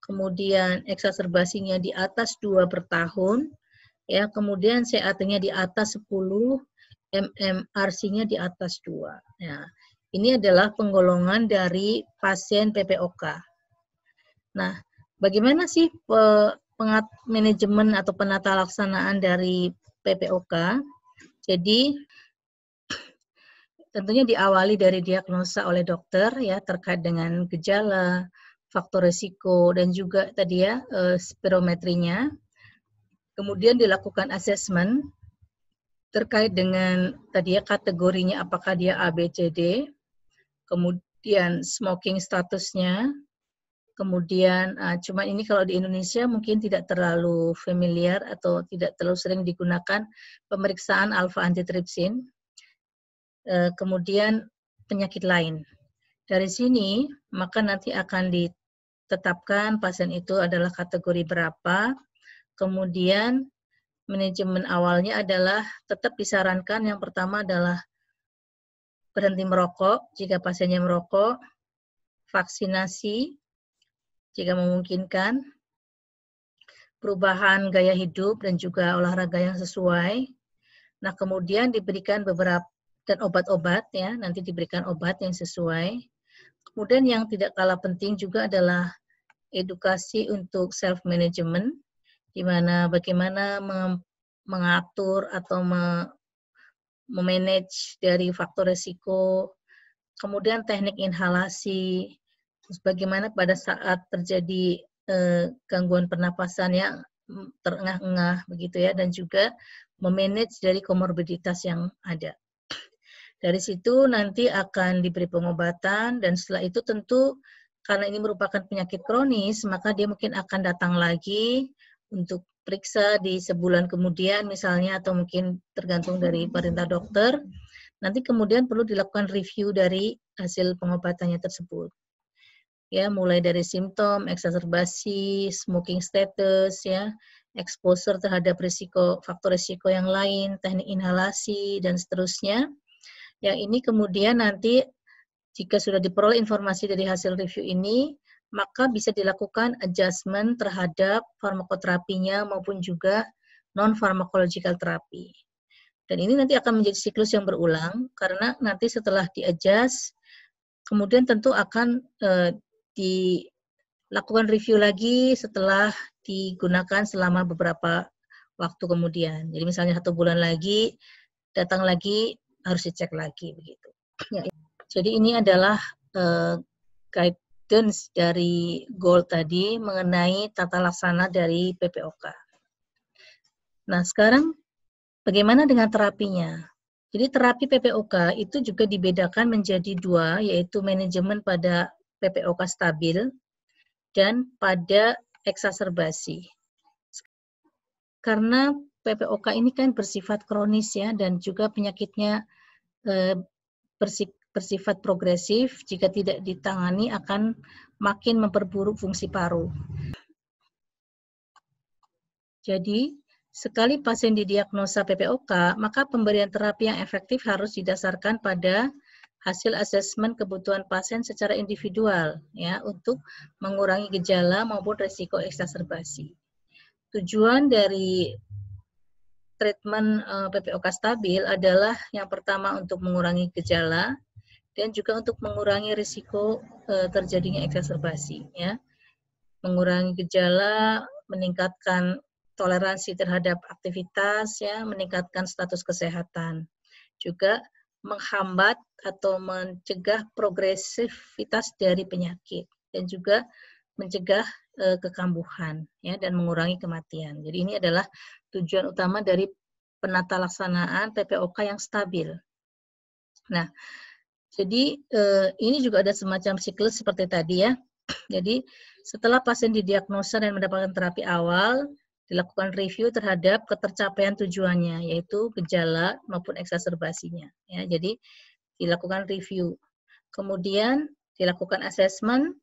kemudian eksaserbasinya di atas 2 per tahun, ya, kemudian CAT-nya di atas 10, MMRC-nya di atas 2. Nah, ya, ini adalah penggolongan dari pasien PPOK. Nah, bagaimana sih pengat manajemen atau penata laksanaan dari PPOK. Jadi tentunya diawali dari diagnosa oleh dokter ya terkait dengan gejala, faktor risiko dan juga tadi ya eh, spirometrinya. Kemudian dilakukan asesmen terkait dengan tadi ya kategorinya apakah dia ABCD. Kemudian smoking statusnya, kemudian uh, cuma ini kalau di Indonesia mungkin tidak terlalu familiar atau tidak terlalu sering digunakan pemeriksaan alfa antitripsin uh, eh, kemudian penyakit lain dari sini maka nanti akan ditetapkan pasien itu adalah kategori berapa kemudian manajemen awalnya adalah tetap disarankan yang pertama adalah berhenti merokok jika pasiennya merokok vaksinasi jika memungkinkan, perubahan gaya hidup dan juga olahraga yang sesuai. Nah, kemudian diberikan beberapa dan obat-obat ya, nanti diberikan obat yang sesuai. Kemudian yang tidak kalah penting juga adalah edukasi untuk self management di mana bagaimana mengatur atau memanage dari faktor resiko, kemudian teknik inhalasi, Terus bagaimana pada saat terjadi eh, gangguan pernapasan yang terengah-engah begitu ya dan juga memanage dari komorbiditas yang ada. Dari situ nanti akan diberi pengobatan dan setelah itu tentu karena ini merupakan penyakit kronis maka dia mungkin akan datang lagi untuk periksa di sebulan kemudian misalnya atau mungkin tergantung dari perintah dokter. Nanti kemudian perlu dilakukan review dari hasil pengobatannya tersebut ya mulai dari simptom, eksacerbasi, smoking status ya, exposure terhadap risiko faktor risiko yang lain, teknik inhalasi dan seterusnya. Yang ini kemudian nanti jika sudah diperoleh informasi dari hasil review ini, maka bisa dilakukan adjustment terhadap farmakoterapinya maupun juga non pharmacological terapi Dan ini nanti akan menjadi siklus yang berulang karena nanti setelah di kemudian tentu akan uh, dilakukan review lagi setelah digunakan selama beberapa waktu kemudian. Jadi misalnya satu bulan lagi, datang lagi, harus dicek lagi begitu. Ya. Jadi ini adalah uh, guidance dari goal tadi mengenai tata laksana dari PPOK. Nah sekarang bagaimana dengan terapinya? Jadi terapi PPOK itu juga dibedakan menjadi dua, yaitu manajemen pada PPOK stabil dan pada eksaserbasi. Karena PPOK ini kan bersifat kronis ya dan juga penyakitnya eh, bersifat progresif jika tidak ditangani akan makin memperburuk fungsi paru. Jadi, sekali pasien didiagnosa PPOK, maka pemberian terapi yang efektif harus didasarkan pada hasil asesmen kebutuhan pasien secara individual ya untuk mengurangi gejala maupun risiko eksaserbasi. Tujuan dari treatment eh, PPOK stabil adalah yang pertama untuk mengurangi gejala dan juga untuk mengurangi risiko eh, terjadinya eksaserbasi ya. Mengurangi gejala, meningkatkan toleransi terhadap aktivitas ya, meningkatkan status kesehatan. Juga menghambat atau mencegah progresivitas dari penyakit dan juga mencegah eh, kekambuhan ya dan mengurangi kematian. Jadi ini adalah tujuan utama dari penata laksanaan TPOK yang stabil. Nah, jadi eh, ini juga ada semacam siklus seperti tadi ya. Jadi setelah pasien didiagnosa dan mendapatkan terapi awal, dilakukan review terhadap ketercapaian tujuannya yaitu gejala maupun eksaserbasinya ya jadi dilakukan review kemudian dilakukan asesmen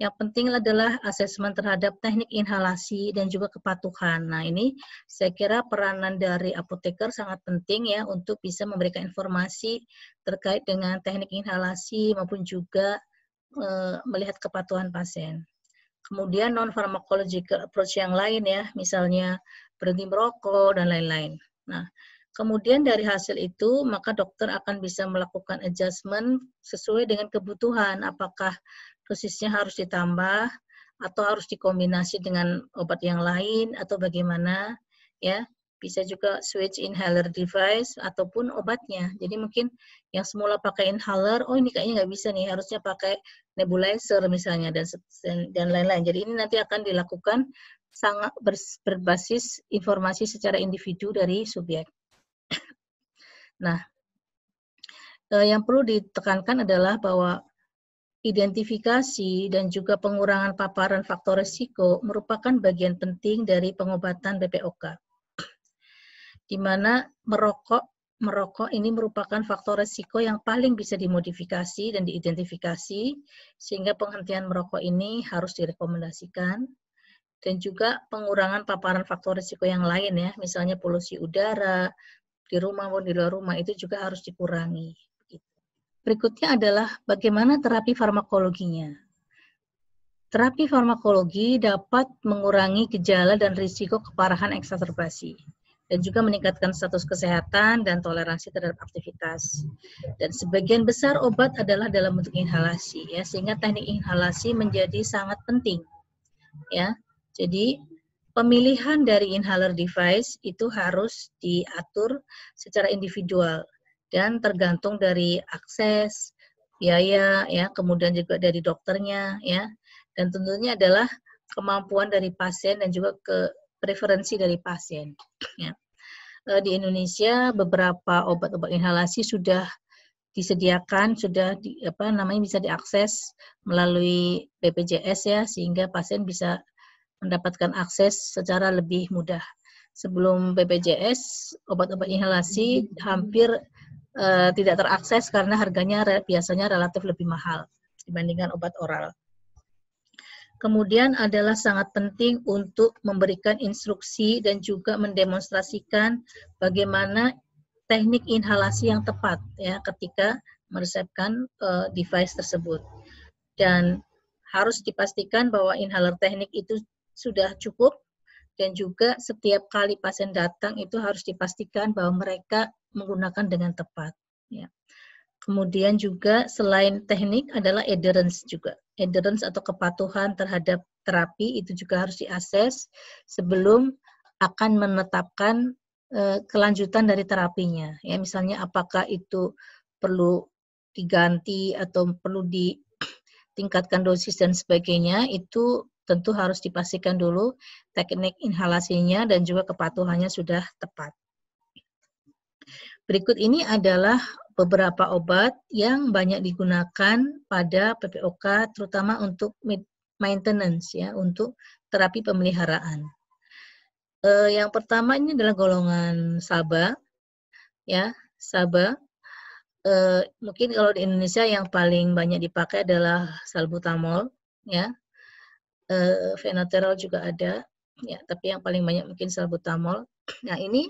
yang penting adalah asesmen terhadap teknik inhalasi dan juga kepatuhan. Nah, ini saya kira peranan dari apoteker sangat penting ya untuk bisa memberikan informasi terkait dengan teknik inhalasi maupun juga eh, melihat kepatuhan pasien. Kemudian non pharmacological approach yang lain ya, misalnya berhenti merokok dan lain-lain. Nah, kemudian dari hasil itu maka dokter akan bisa melakukan adjustment sesuai dengan kebutuhan apakah dosisnya harus ditambah atau harus dikombinasi dengan obat yang lain atau bagaimana ya bisa juga switch inhaler device ataupun obatnya. Jadi mungkin yang semula pakai inhaler, oh ini kayaknya nggak bisa nih, harusnya pakai nebulizer misalnya dan dan lain-lain. Jadi ini nanti akan dilakukan sangat berbasis informasi secara individu dari subjek. Nah, eh, yang perlu ditekankan adalah bahwa identifikasi dan juga pengurangan paparan faktor risiko merupakan bagian penting dari pengobatan BPOK di mana merokok merokok ini merupakan faktor resiko yang paling bisa dimodifikasi dan diidentifikasi sehingga penghentian merokok ini harus direkomendasikan dan juga pengurangan paparan faktor risiko yang lain ya, misalnya polusi udara di rumah maupun di luar rumah itu juga harus dikurangi. Berikutnya adalah bagaimana terapi farmakologinya. Terapi farmakologi dapat mengurangi gejala dan risiko keparahan eksacerbasi dan juga meningkatkan status kesehatan dan toleransi terhadap aktivitas. Dan sebagian besar obat adalah dalam bentuk inhalasi ya, sehingga teknik inhalasi menjadi sangat penting. Ya. Jadi pemilihan dari inhaler device itu harus diatur secara individual dan tergantung dari akses, biaya ya, kemudian juga dari dokternya ya. Dan tentunya adalah kemampuan dari pasien dan juga ke preferensi dari pasien. Ya. Eh, di Indonesia beberapa obat-obat inhalasi sudah disediakan sudah di, apa namanya bisa diakses melalui BPJS ya sehingga pasien bisa mendapatkan akses secara lebih mudah. Sebelum BPJS obat-obat inhalasi hampir uh, tidak terakses karena harganya re biasanya relatif lebih mahal dibandingkan obat oral. Kemudian adalah sangat penting untuk memberikan instruksi dan juga mendemonstrasikan bagaimana teknik inhalasi yang tepat ya ketika meresepkan uh, device tersebut. Dan harus dipastikan bahwa inhaler teknik itu sudah cukup dan juga setiap kali pasien datang itu harus dipastikan bahwa mereka menggunakan dengan tepat. Ya. Kemudian juga selain teknik adalah adherence juga. Adherence atau kepatuhan terhadap terapi itu juga harus diakses sebelum akan menetapkan eh, kelanjutan dari terapinya. Ya, misalnya apakah itu perlu diganti atau perlu ditingkatkan dosis dan sebagainya itu tentu harus dipastikan dulu teknik inhalasinya dan juga kepatuhannya sudah tepat. Berikut ini adalah beberapa obat yang banyak digunakan pada PPOK terutama untuk maintenance ya, untuk terapi pemeliharaan. Uh, yang pertama ini adalah golongan Saba ya, Saba. uh, mungkin kalau di Indonesia yang paling banyak dipakai adalah salbutamol ya. uh, fenoterol juga ada ya, tapi yang paling banyak mungkin salbutamol. Nah, ini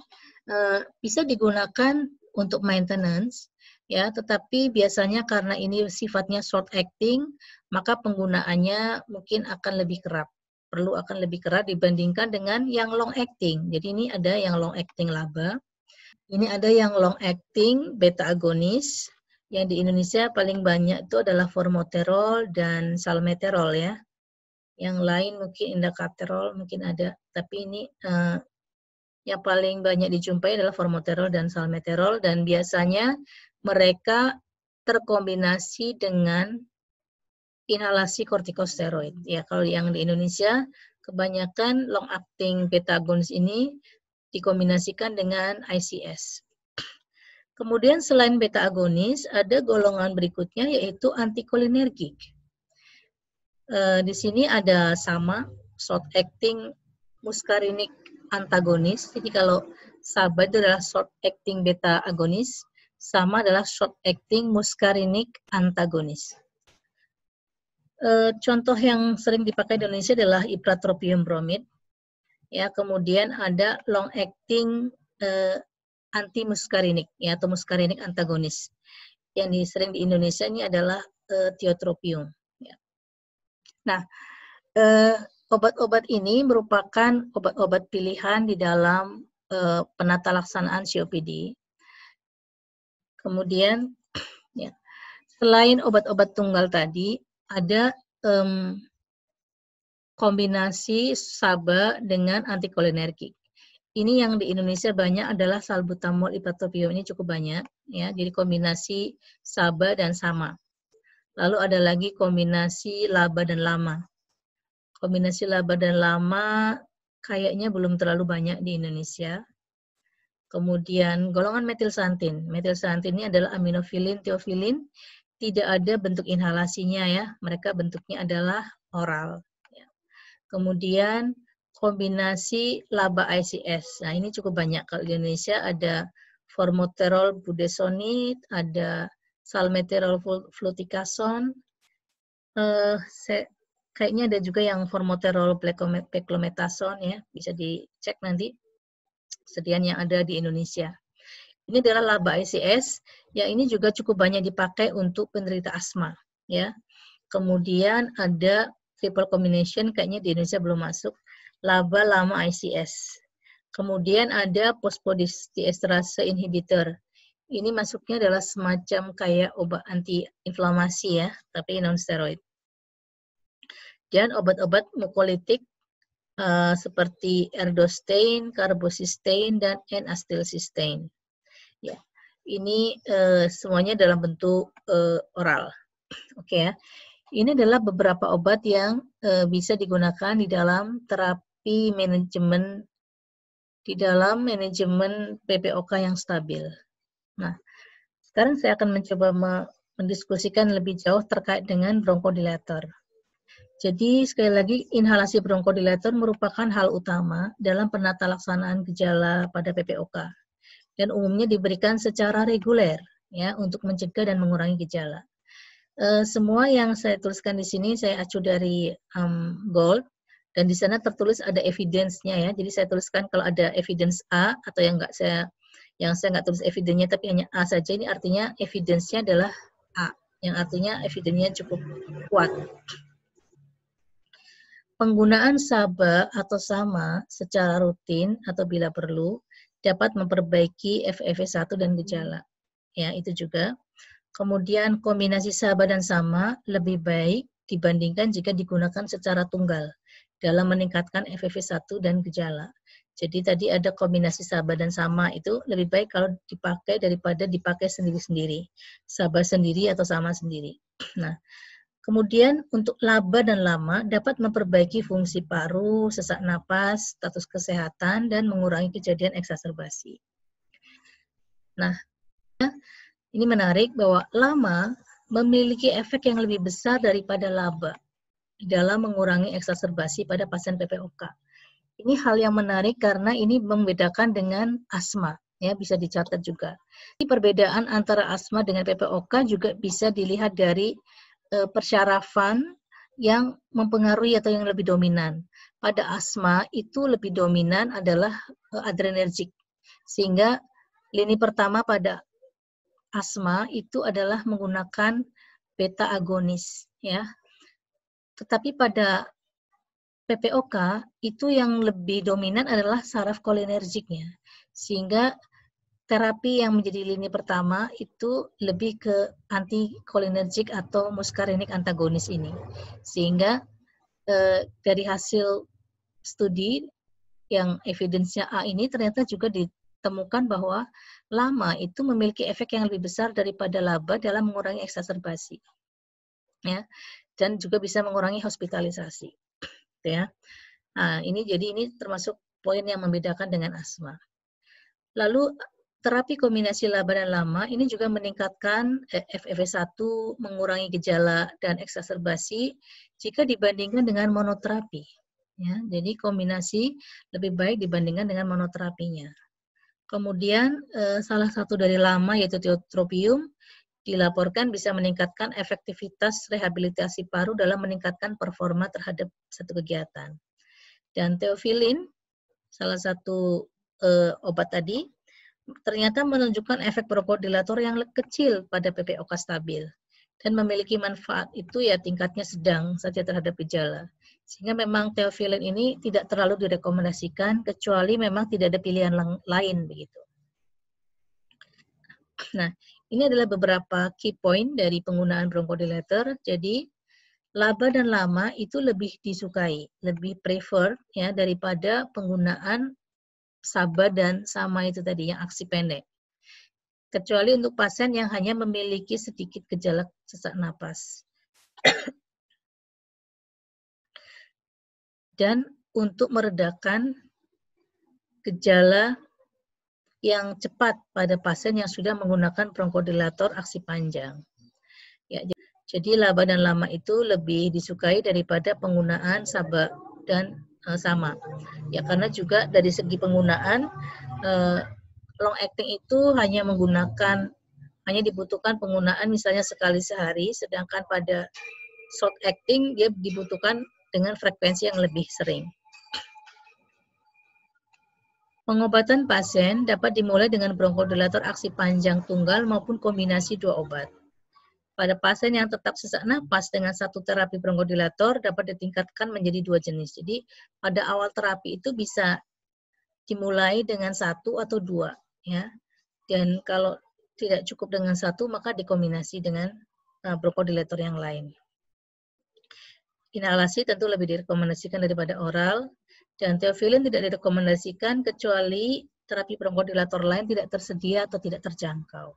uh, bisa digunakan untuk maintenance ya tetapi biasanya karena ini sifatnya short acting maka penggunaannya mungkin akan lebih kerap perlu akan lebih kerap dibandingkan dengan yang long acting jadi ini ada yang long acting laba ini ada yang long acting beta agonis yang di Indonesia paling banyak itu adalah formoterol dan salmeterol ya yang lain mungkin indakaterol mungkin ada tapi ini uh, yang paling banyak dijumpai adalah formoterol dan salmeterol dan biasanya mereka terkombinasi dengan inhalasi kortikosteroid. Ya, kalau yang di Indonesia kebanyakan long acting beta agonis ini dikombinasikan dengan ICS. Kemudian selain beta agonis ada golongan berikutnya yaitu antikolinergik. Eh, di sini ada sama short acting muscarinic antagonis. Jadi kalau sahabat itu adalah short acting beta agonis, sama adalah short acting muscarinic antagonis. E, contoh yang sering dipakai di Indonesia adalah ipratropium bromid. Ya, kemudian ada long acting e, eh, anti muscarinic ya atau muscarinic antagonis. Yang sering di Indonesia ini adalah e, tiotropium. Ya. Nah, e, Obat-obat ini merupakan obat-obat pilihan di dalam e, eh, penata laksanaan COPD. Kemudian, ya, selain obat-obat tunggal tadi, ada um, kombinasi saba dengan antikolinergik. Ini yang di Indonesia banyak adalah salbutamol ipatopio ini cukup banyak ya. Jadi kombinasi saba dan sama. Lalu ada lagi kombinasi laba dan lama. Kombinasi laba dan lama kayaknya belum terlalu banyak di Indonesia. Kemudian golongan metilsantin. Metilsantin ini adalah aminofilin, teofilin. Tidak ada bentuk inhalasinya ya. Mereka bentuknya adalah oral. Ya. Kemudian kombinasi laba ICS. Nah ini cukup banyak. Kalau di Indonesia ada formoterol budesonid, ada salmeterol fluticasone, eh, Kayaknya ada juga yang formoterol peklometason ya, bisa dicek nanti sediaan yang ada di Indonesia. Ini adalah laba ICS, yang ini juga cukup banyak dipakai untuk penderita asma ya. Kemudian ada triple combination kayaknya di Indonesia belum masuk, laba lama ICS. Kemudian ada pospodiesterase inhibitor. Ini masuknya adalah semacam kayak obat antiinflamasi ya, tapi non steroid. Dan obat-obat mukolitik uh, eh, seperti erdostein, karbosistein, dan N-acetylcysteine. Ya, ini uh, semuanya dalam bentuk uh, oral. Oke okay, ya. Ini adalah beberapa obat yang uh, bisa digunakan di dalam terapi manajemen di dalam manajemen PPOK yang stabil. Nah, sekarang saya akan mencoba mendiskusikan lebih jauh terkait dengan bronkodilator. Jadi sekali lagi inhalasi bronkodilator merupakan hal utama dalam penata laksanaan gejala pada PPOK dan umumnya diberikan secara reguler ya untuk mencegah dan mengurangi gejala. E, semua yang saya tuliskan di sini saya acu dari um, Gold dan di sana tertulis ada evidence-nya ya. Jadi saya tuliskan kalau ada evidence A atau yang enggak saya yang saya nggak tulis evidence-nya tapi hanya A saja ini artinya evidence-nya adalah A yang artinya evidence-nya cukup kuat. Penggunaan sabe atau sama secara rutin atau bila perlu dapat memperbaiki FEV1 dan gejala. Ya, itu juga. Kemudian kombinasi sahabat dan sama lebih baik dibandingkan jika digunakan secara tunggal dalam meningkatkan FEV1 dan gejala. Jadi tadi ada kombinasi sabah dan sama itu lebih baik kalau dipakai daripada dipakai sendiri-sendiri. sabah sendiri atau sama sendiri. Nah, Kemudian untuk laba dan lama dapat memperbaiki fungsi paru, sesak napas, status kesehatan, dan mengurangi kejadian eksaserbasi. Nah, ini menarik bahwa lama memiliki efek yang lebih besar daripada laba dalam mengurangi eksaserbasi pada pasien PPOK. Ini hal yang menarik karena ini membedakan dengan asma ya bisa dicatat juga. Ini perbedaan antara asma dengan PPOK juga bisa dilihat dari Eh, persyarafan yang mempengaruhi atau yang lebih dominan. Pada asma itu lebih dominan adalah eh, adrenergik. Sehingga lini pertama pada asma itu adalah menggunakan beta agonis ya. Tetapi pada PPOK itu yang lebih dominan adalah saraf kolinergiknya. Sehingga terapi yang menjadi lini pertama itu lebih ke anti cholinergic atau muskarinik antagonis ini. Sehingga eh, dari hasil studi yang evidence A ini ternyata juga ditemukan bahwa lama itu memiliki efek yang lebih besar daripada laba dalam mengurangi eksacerbasi. Ya. Dan juga bisa mengurangi hospitalisasi. Ya. Nah, ini jadi ini termasuk poin yang membedakan dengan asma. Lalu terapi kombinasi laba dan lama ini juga meningkatkan eh, FEV1, mengurangi gejala dan eksaserbasi jika dibandingkan dengan monoterapi. Ya, jadi kombinasi lebih baik dibandingkan dengan monoterapinya. Kemudian eh, salah satu dari lama yaitu tiotropium dilaporkan bisa meningkatkan efektivitas rehabilitasi paru dalam meningkatkan performa terhadap satu kegiatan. Dan teofilin salah satu eh, obat tadi ternyata menunjukkan efek bronkodilator yang kecil pada PPOK stabil dan memiliki manfaat itu ya tingkatnya sedang saja terhadap gejala. Sehingga memang teofilin ini tidak terlalu direkomendasikan kecuali memang tidak ada pilihan lain begitu. Nah, ini adalah beberapa key point dari penggunaan bronchodilator. Jadi, laba dan lama itu lebih disukai, lebih prefer ya daripada penggunaan sabar dan sama itu tadi yang aksi pendek. Kecuali untuk pasien yang hanya memiliki sedikit gejala sesak napas. dan untuk meredakan gejala yang cepat pada pasien yang sudah menggunakan bronkodilator aksi panjang. Ya, jadi laba dan lama itu lebih disukai daripada penggunaan sabak dan Eh, sama. Ya karena juga dari segi penggunaan uh, long acting itu hanya menggunakan hanya dibutuhkan penggunaan misalnya sekali sehari, sedangkan pada short acting dia dibutuhkan dengan frekuensi yang lebih sering. Pengobatan pasien dapat dimulai dengan bronkodilator aksi panjang tunggal maupun kombinasi dua obat. Pada pasien yang tetap sesak nafas dengan satu terapi bronkodilator dapat ditingkatkan menjadi dua jenis. Jadi pada awal terapi itu bisa dimulai dengan satu atau dua, ya. Dan kalau tidak cukup dengan satu maka dikombinasi dengan uh, yang lain. Inhalasi tentu lebih direkomendasikan daripada oral dan teofilin tidak direkomendasikan kecuali terapi bronkodilator lain tidak tersedia atau tidak terjangkau.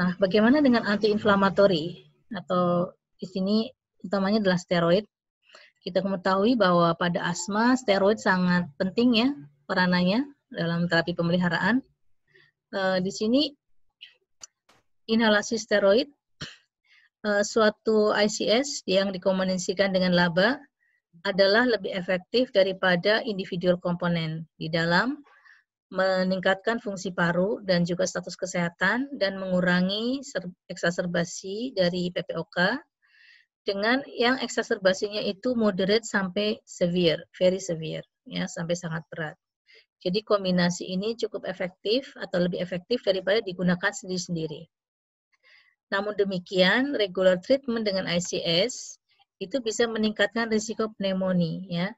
Nah, bagaimana dengan antiinflamatori atau di sini utamanya adalah steroid. Kita mengetahui bahwa pada asma steroid sangat penting ya peranannya dalam terapi pemeliharaan. Eh, di sini inhalasi steroid eh, suatu ICS yang dikombinasikan dengan laba adalah lebih efektif daripada individual komponen di dalam meningkatkan fungsi paru dan juga status kesehatan dan mengurangi eksaserbasi dari PPOK dengan yang eksaserbasinya itu moderate sampai severe, very severe, ya sampai sangat berat. Jadi kombinasi ini cukup efektif atau lebih efektif daripada digunakan sendiri-sendiri. Namun demikian, regular treatment dengan ICS itu bisa meningkatkan risiko pneumonia, ya,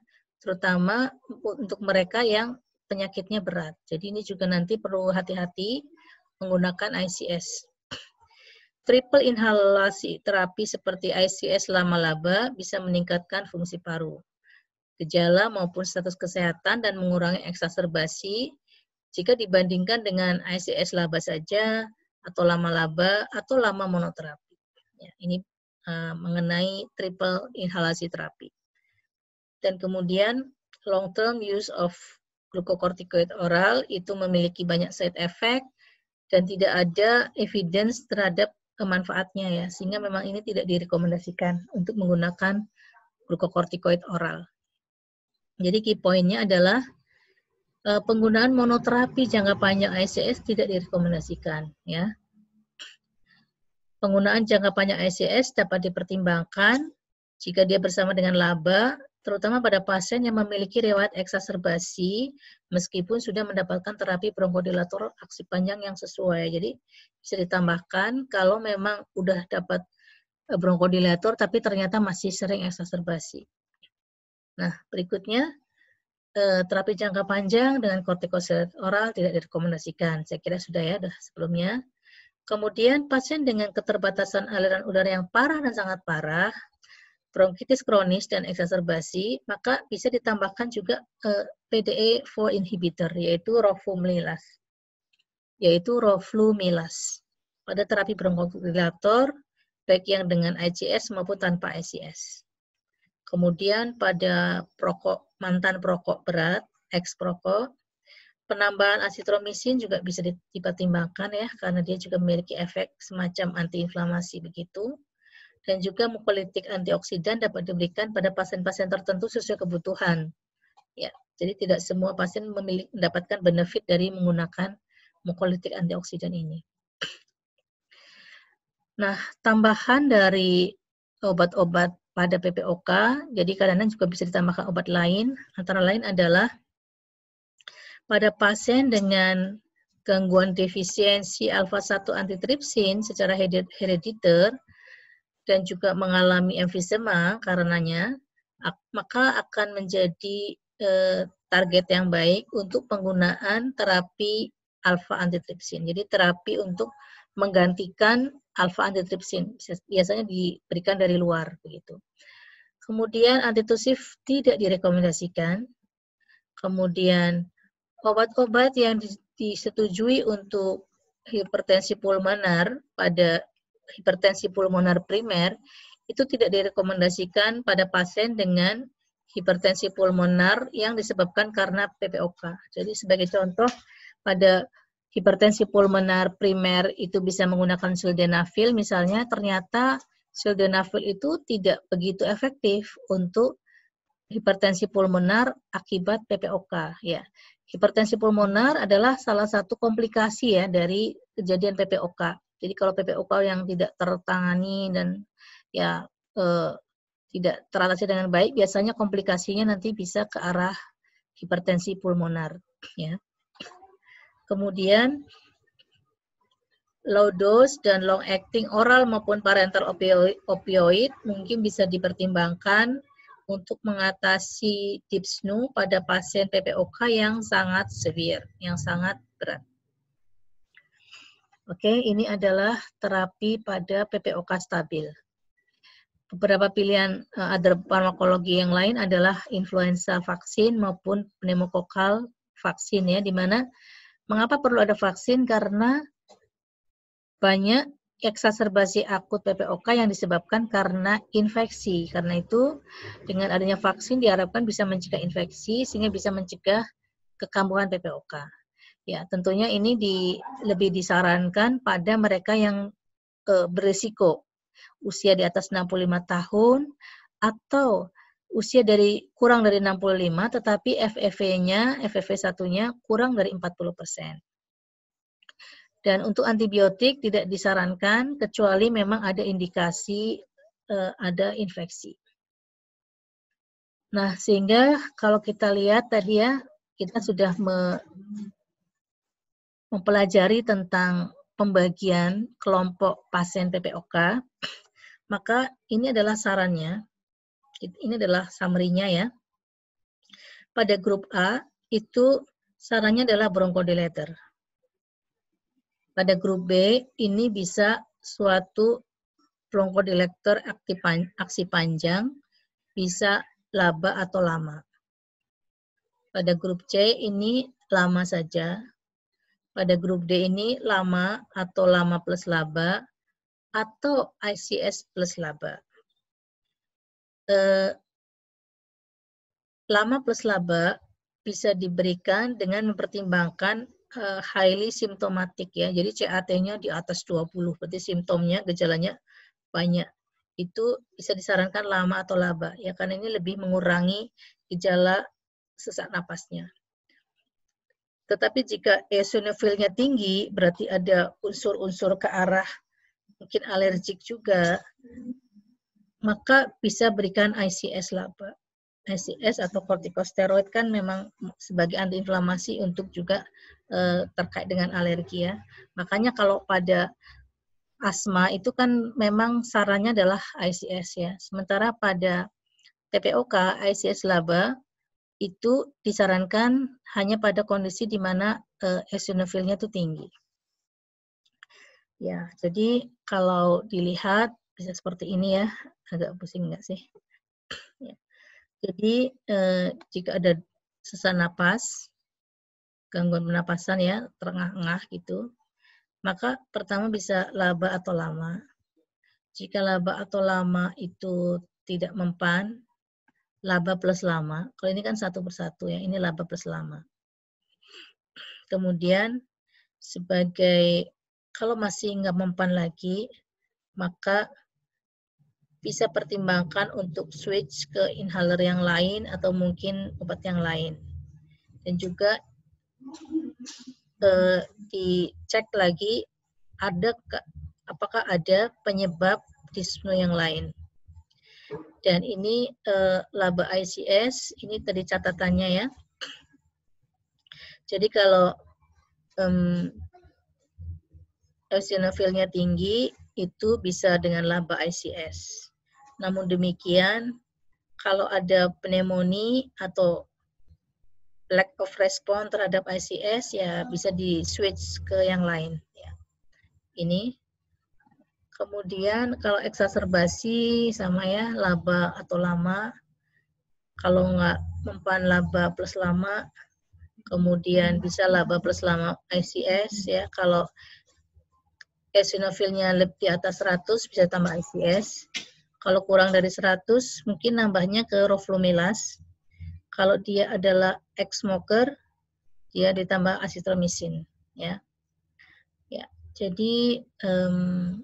terutama untuk mereka yang penyakitnya berat. Jadi ini juga nanti perlu hati-hati menggunakan ICS. Triple inhalasi terapi seperti ICS lama laba bisa meningkatkan fungsi paru, gejala maupun status kesehatan dan mengurangi eksaserbasi jika dibandingkan dengan ICS laba saja atau lama laba atau lama monoterapi. Ya, ini uh, mengenai triple inhalasi terapi. Dan kemudian long term use of glukokortikoid oral itu memiliki banyak side effect dan tidak ada evidence terhadap kemanfaatnya ya sehingga memang ini tidak direkomendasikan untuk menggunakan glukokortikoid oral. Jadi key pointnya adalah eh, penggunaan monoterapi jangka panjang ICS tidak direkomendasikan ya. Penggunaan jangka panjang ICS dapat dipertimbangkan jika dia bersama dengan laba terutama pada pasien yang memiliki riwayat eksaserbasi meskipun sudah mendapatkan terapi bronkodilator aksi panjang yang sesuai. Jadi bisa ditambahkan kalau memang udah dapat eh, bronkodilator tapi ternyata masih sering eksaserbasi. Nah, berikutnya eh, terapi jangka panjang dengan kortikosteroid oral tidak direkomendasikan. Saya kira sudah ya dah sebelumnya. Kemudian pasien dengan keterbatasan aliran udara yang parah dan sangat parah bronkitis kronis dan eksaserbasi, maka bisa ditambahkan juga eh, PDE4 inhibitor, yaitu rofumilas, Yaitu roflumilas pada terapi bronkodilator baik yang dengan ICS maupun tanpa ICS. Kemudian pada perokok, mantan perokok berat, ex perokok penambahan asitromisin juga bisa dipertimbangkan ya karena dia juga memiliki efek semacam antiinflamasi begitu dan juga mukolitik antioksidan dapat diberikan pada pasien-pasien tertentu sesuai kebutuhan. Ya, jadi tidak semua pasien memiliki mendapatkan benefit dari menggunakan mukolitik antioksidan ini. Nah, tambahan dari obat-obat pada PPOK, jadi kadang-kadang juga bisa ditambahkan obat lain, antara lain adalah pada pasien dengan gangguan defisiensi alfa 1 antitripsin secara herediter, dan juga mengalami emfisema karenanya, maka akan menjadi eh, target yang baik untuk penggunaan terapi alfa antitripsin. Jadi terapi untuk menggantikan alfa antitripsin biasanya diberikan dari luar begitu. Kemudian antitusif tidak direkomendasikan. Kemudian obat-obat yang disetujui untuk hipertensi pulmoner pada hipertensi pulmoner primer itu tidak direkomendasikan pada pasien dengan hipertensi pulmoner yang disebabkan karena PPOK. Jadi sebagai contoh pada hipertensi pulmoner primer itu bisa menggunakan sildenafil misalnya ternyata sildenafil itu tidak begitu efektif untuk hipertensi pulmoner akibat PPOK ya. Hipertensi pulmoner adalah salah satu komplikasi ya dari kejadian PPOK. Jadi kalau PPOK yang tidak tertangani dan ya eh, tidak teratasi dengan baik, biasanya komplikasinya nanti bisa ke arah hipertensi pulmonar. Ya. Kemudian low dose dan long acting oral maupun parenteral opioid, mungkin bisa dipertimbangkan untuk mengatasi dipsnu pada pasien PPOK yang sangat severe, yang sangat berat. Oke, ini adalah terapi pada PPOK stabil. Beberapa pilihan uh, eh, ada farmakologi yang lain adalah influenza vaksin maupun pneumokokal vaksin ya, di mana mengapa perlu ada vaksin? Karena banyak eksaserbasi akut PPOK yang disebabkan karena infeksi. Karena itu, dengan adanya vaksin diharapkan bisa mencegah infeksi sehingga bisa mencegah kekambuhan PPOK. Ya, tentunya ini di, lebih disarankan pada mereka yang e, berisiko usia di atas 65 tahun atau usia dari kurang dari 65 tetapi ffv nya FFV satunya kurang dari 40%. Dan untuk antibiotik tidak disarankan kecuali memang ada indikasi e, ada infeksi. Nah, sehingga kalau kita lihat tadi ya, kita sudah me, mempelajari tentang pembagian kelompok pasien PPOK, maka ini adalah sarannya. Ini adalah summary-nya ya. Pada grup A itu sarannya adalah bronchodilator. Pada grup B ini bisa suatu bronchodilator aksi panjang, bisa laba atau lama. Pada grup C ini lama saja, pada grup D ini lama atau lama plus laba atau ICS plus laba. Eh, lama plus laba bisa diberikan dengan mempertimbangkan eh, highly symptomatic ya. Jadi CAT-nya di atas 20, berarti simptomnya, gejalanya banyak. Itu bisa disarankan lama atau laba ya karena ini lebih mengurangi gejala sesak napasnya. Tetapi jika eosinofilnya tinggi, berarti ada unsur-unsur ke arah mungkin alergik juga, maka bisa berikan ICS laba. ICS atau kortikosteroid kan memang sebagai antiinflamasi untuk juga e, terkait dengan alergi ya. Makanya kalau pada asma itu kan memang sarannya adalah ICS ya. Sementara pada TPOK, ICS laba itu disarankan hanya pada kondisi di mana uh, eh, eosinofilnya itu tinggi. Ya, jadi kalau dilihat bisa seperti ini ya, agak pusing nggak sih? ya. Jadi eh, jika ada sesak napas, gangguan penapasan ya, terengah-engah gitu, maka pertama bisa laba atau lama. Jika laba atau lama itu tidak mempan, laba plus lama. Kalau ini kan satu persatu ya, ini laba plus lama. Kemudian sebagai kalau masih nggak mempan lagi, maka bisa pertimbangkan untuk switch ke inhaler yang lain atau mungkin obat yang lain. Dan juga eh, dicek lagi ada apakah ada penyebab disme yang lain. Dan ini eh, laba ICS, ini tadi catatannya ya. Jadi kalau um, eosinofilnya tinggi, itu bisa dengan laba ICS. Namun demikian, kalau ada pneumonia atau lack of response terhadap ICS, ya bisa di switch ke yang lain. Ya. Ini Kemudian kalau eksaserbasi sama ya laba atau lama. Kalau nggak mempan laba plus lama, kemudian bisa laba plus lama ICS ya. Kalau eosinofilnya lebih di atas 100 bisa tambah ICS. Kalau kurang dari 100 mungkin nambahnya ke roflumilas. Kalau dia adalah ex smoker dia ditambah asitromisin ya. Ya, jadi um,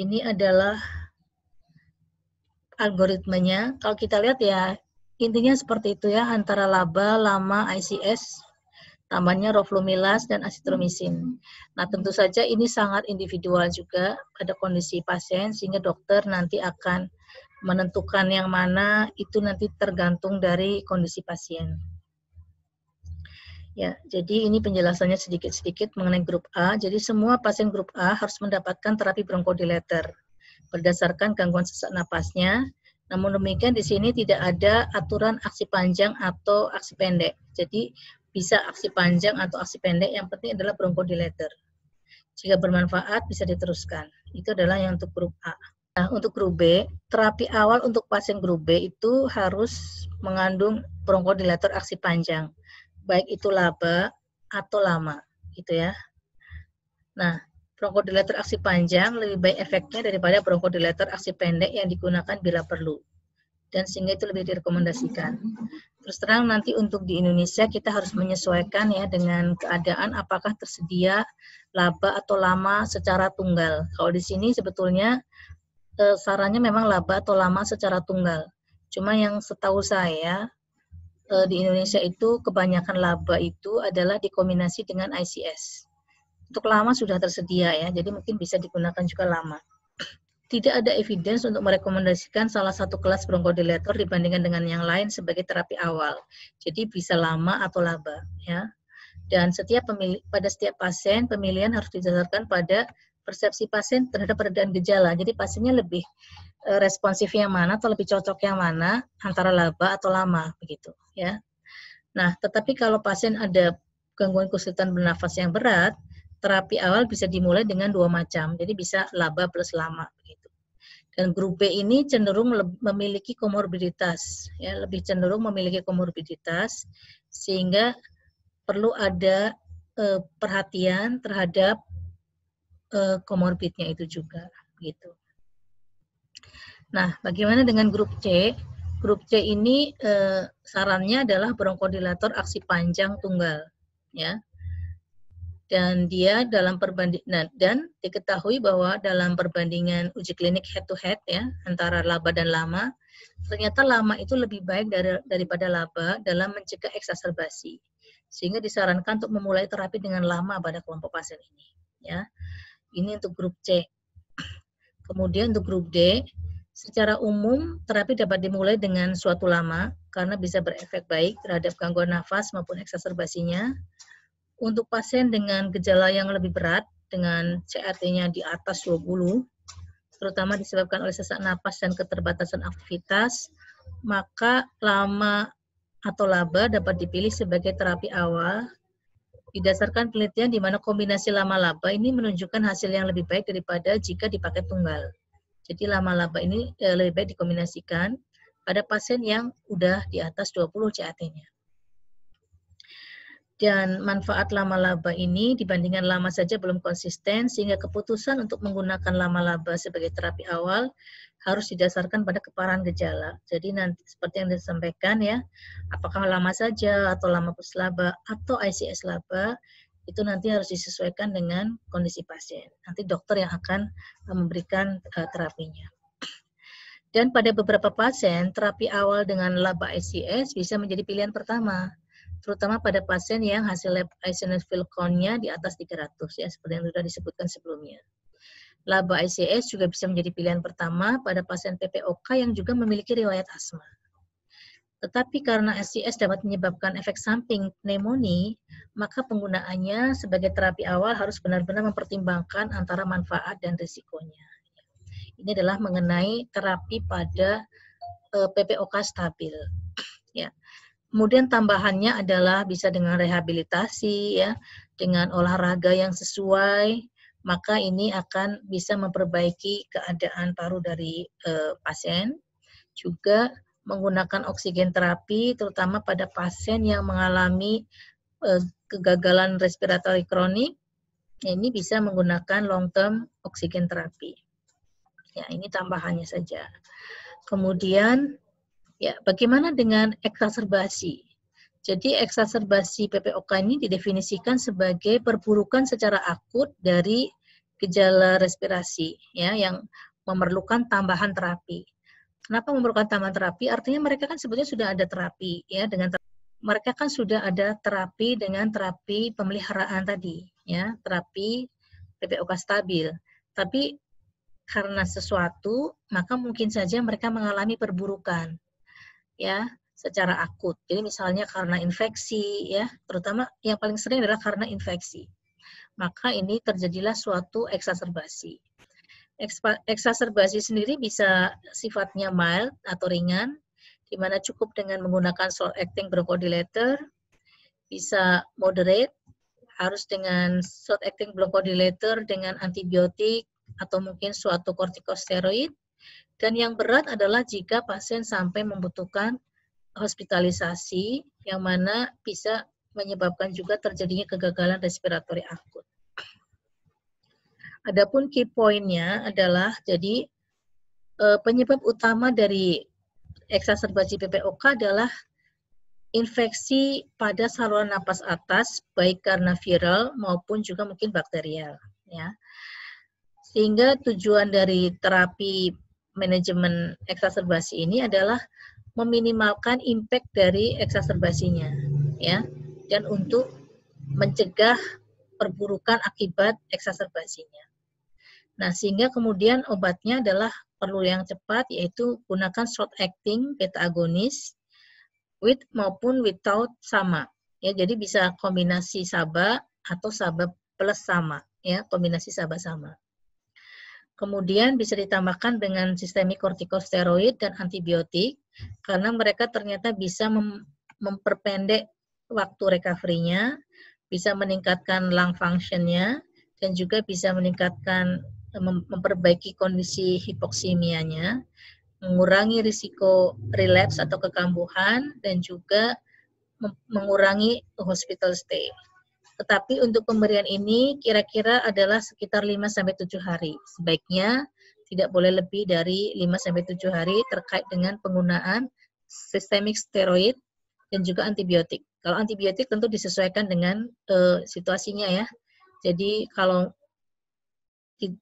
ini adalah algoritmanya. Kalau kita lihat ya, intinya seperti itu ya, antara laba, lama, ICS, tambahnya roflumilas dan asitromisin. Nah, tentu saja ini sangat individual juga pada kondisi pasien sehingga dokter nanti akan menentukan yang mana itu nanti tergantung dari kondisi pasien. Ya, jadi ini penjelasannya sedikit-sedikit mengenai grup A. Jadi semua pasien grup A harus mendapatkan terapi bronkodilator berdasarkan gangguan sesak napasnya. Namun demikian di sini tidak ada aturan aksi panjang atau aksi pendek. Jadi bisa aksi panjang atau aksi pendek, yang penting adalah bronkodilator. Jika bermanfaat bisa diteruskan. Itu adalah yang untuk grup A. Nah, untuk grup B, terapi awal untuk pasien grup B itu harus mengandung bronkodilator aksi panjang baik itu laba atau lama, gitu ya. Nah, bronchodilator aksi panjang lebih baik efeknya daripada bronchodilator aksi pendek yang digunakan bila perlu. Dan sehingga itu lebih direkomendasikan. Terus terang nanti untuk di Indonesia kita harus menyesuaikan ya dengan keadaan apakah tersedia laba atau lama secara tunggal. Kalau di sini sebetulnya eh, sarannya memang laba atau lama secara tunggal. Cuma yang setahu saya uh, di Indonesia itu kebanyakan laba itu adalah dikombinasi dengan ICS. Untuk lama sudah tersedia ya, jadi mungkin bisa digunakan juga lama. Tidak ada evidence untuk merekomendasikan salah satu kelas bronkodilator dibandingkan dengan yang lain sebagai terapi awal. Jadi bisa lama atau laba ya. Dan setiap pemilih, pada setiap pasien pemilihan harus didasarkan pada persepsi pasien terhadap perbedaan gejala. Jadi pasiennya lebih e, responsif yang mana atau lebih cocok yang mana antara laba atau lama begitu ya. Nah, tetapi kalau pasien ada gangguan kesulitan bernafas yang berat, terapi awal bisa dimulai dengan dua macam. Jadi bisa laba plus lama begitu. Dan grup B ini cenderung memiliki komorbiditas, ya, lebih cenderung memiliki komorbiditas sehingga perlu ada eh, perhatian terhadap eh, komorbidnya itu juga gitu. Nah, bagaimana dengan grup C? Grup C ini eh, sarannya adalah bronkodilator aksi panjang tunggal, ya. Dan dia dalam perbandingan nah, dan diketahui bahwa dalam perbandingan uji klinik head to head ya antara laba dan lama, ternyata lama itu lebih baik dari, daripada laba dalam mencegah eksaserbasi. Sehingga disarankan untuk memulai terapi dengan lama pada kelompok pasien ini, ya. Ini untuk grup C. Kemudian untuk grup D, Secara umum, terapi dapat dimulai dengan suatu lama karena bisa berefek baik terhadap gangguan nafas maupun eksaserbasinya. Untuk pasien dengan gejala yang lebih berat, dengan CRT-nya di atas 20, terutama disebabkan oleh sesak napas dan keterbatasan aktivitas, maka lama atau laba dapat dipilih sebagai terapi awal didasarkan penelitian di mana kombinasi lama laba ini menunjukkan hasil yang lebih baik daripada jika dipakai tunggal. Jadi lama laba ini eh, lebih baik dikombinasikan pada pasien yang udah di atas 20 CAT-nya. Dan manfaat lama laba ini dibandingkan lama saja belum konsisten sehingga keputusan untuk menggunakan lama laba sebagai terapi awal harus didasarkan pada keparahan gejala. Jadi nanti seperti yang disampaikan ya, apakah lama saja atau lama plus laba atau ICS laba itu nanti harus disesuaikan dengan kondisi pasien. Nanti dokter yang akan eh, memberikan eh, terapinya. Dan pada beberapa pasien, terapi awal dengan laba ICS bisa menjadi pilihan pertama, terutama pada pasien yang hasil lab eosinophil count di atas 300 ya seperti yang sudah disebutkan sebelumnya. Laba ICS juga bisa menjadi pilihan pertama pada pasien PPOK yang juga memiliki riwayat asma. Tetapi karena SCS dapat menyebabkan efek samping pneumonia, maka penggunaannya sebagai terapi awal harus benar-benar mempertimbangkan antara manfaat dan risikonya. Ini adalah mengenai terapi pada eh, PPOK stabil. Ya. Kemudian tambahannya adalah bisa dengan rehabilitasi ya, dengan olahraga yang sesuai, maka ini akan bisa memperbaiki keadaan paru dari uh, pasien. Juga menggunakan oksigen terapi terutama pada pasien yang mengalami eh, kegagalan respiratori kronik. Ya ini bisa menggunakan long term oksigen terapi. Ya, ini tambahannya saja. Kemudian ya bagaimana dengan eksaserbasi? Jadi eksaserbasi PPOK ini didefinisikan sebagai perburukan secara akut dari gejala respirasi ya yang memerlukan tambahan terapi. Kenapa memerlukan taman terapi? Artinya mereka kan sebetulnya sudah ada terapi ya dengan terapi. mereka kan sudah ada terapi dengan terapi pemeliharaan tadi ya, terapi PPOK stabil. Tapi karena sesuatu maka mungkin saja mereka mengalami perburukan ya secara akut. Jadi misalnya karena infeksi ya, terutama yang paling sering adalah karena infeksi. Maka ini terjadilah suatu eksaserbasi. Eksaserbasi sendiri bisa sifatnya mild atau ringan, di mana cukup dengan menggunakan short acting bronchodilator, bisa moderate, harus dengan short acting bronchodilator dengan antibiotik atau mungkin suatu kortikosteroid. Dan yang berat adalah jika pasien sampai membutuhkan hospitalisasi yang mana bisa menyebabkan juga terjadinya kegagalan respiratori akut. Adapun key point adalah jadi eh, penyebab utama dari eksaserbasi PPOK adalah infeksi pada saluran napas atas baik karena viral maupun juga mungkin bakterial ya. Sehingga tujuan dari terapi manajemen eksaserbasi ini adalah meminimalkan impact dari eksaserbasinya ya dan untuk mencegah perburukan akibat eksaserbasinya. Nah, sehingga kemudian obatnya adalah perlu yang cepat, yaitu gunakan short acting beta agonis with maupun without sama. Ya, jadi bisa kombinasi saba atau saba plus sama, ya, kombinasi saba sama. Kemudian bisa ditambahkan dengan sistemik kortikosteroid dan antibiotik karena mereka ternyata bisa mem memperpendek waktu recovery-nya, bisa meningkatkan lung function-nya, dan juga bisa meningkatkan memperbaiki kondisi hipoksimianya, mengurangi risiko relapse atau kekambuhan, dan juga mengurangi hospital stay. Tetapi untuk pemberian ini kira-kira adalah sekitar 5-7 hari. Sebaiknya tidak boleh lebih dari 5-7 hari terkait dengan penggunaan sistemik steroid dan juga antibiotik. Kalau antibiotik tentu disesuaikan dengan uh, situasinya ya. Jadi kalau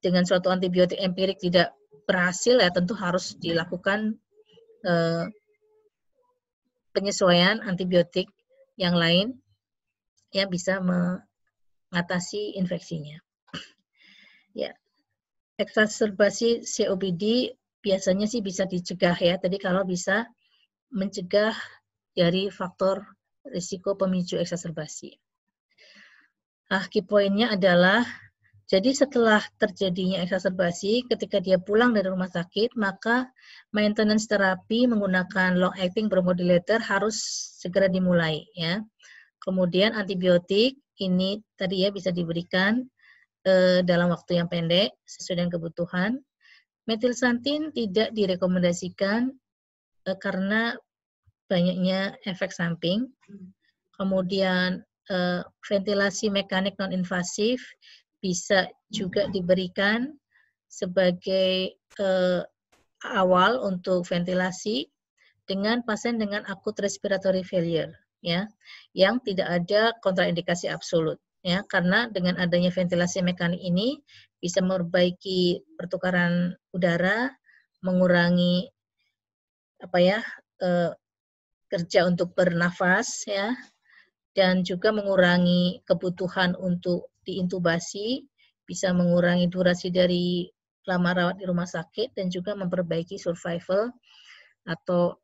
dengan suatu antibiotik empirik tidak berhasil ya tentu harus dilakukan eh, penyesuaian antibiotik yang lain yang bisa mengatasi infeksinya. ya. Eksacerbasi COPD biasanya sih bisa dicegah ya. Tadi kalau bisa mencegah dari faktor risiko pemicu eksacerbasi. Ah, key point-nya adalah jadi setelah terjadinya eksaserbasi, ketika dia pulang dari rumah sakit, maka maintenance terapi menggunakan long acting bromodulator harus segera dimulai ya. Kemudian antibiotik ini tadi ya bisa diberikan eh, dalam waktu yang pendek sesuai dengan kebutuhan. Metilsantin tidak direkomendasikan eh, karena banyaknya efek samping. Hmm. Kemudian eh, ventilasi mekanik non invasif bisa juga diberikan sebagai uh, awal untuk ventilasi dengan pasien dengan akut respiratory failure ya yang tidak ada kontraindikasi absolut ya karena dengan adanya ventilasi mekanik ini bisa memperbaiki pertukaran udara mengurangi apa ya uh, kerja untuk bernafas ya dan juga mengurangi kebutuhan untuk seperti intubasi, bisa mengurangi durasi dari lama rawat di rumah sakit dan juga memperbaiki survival atau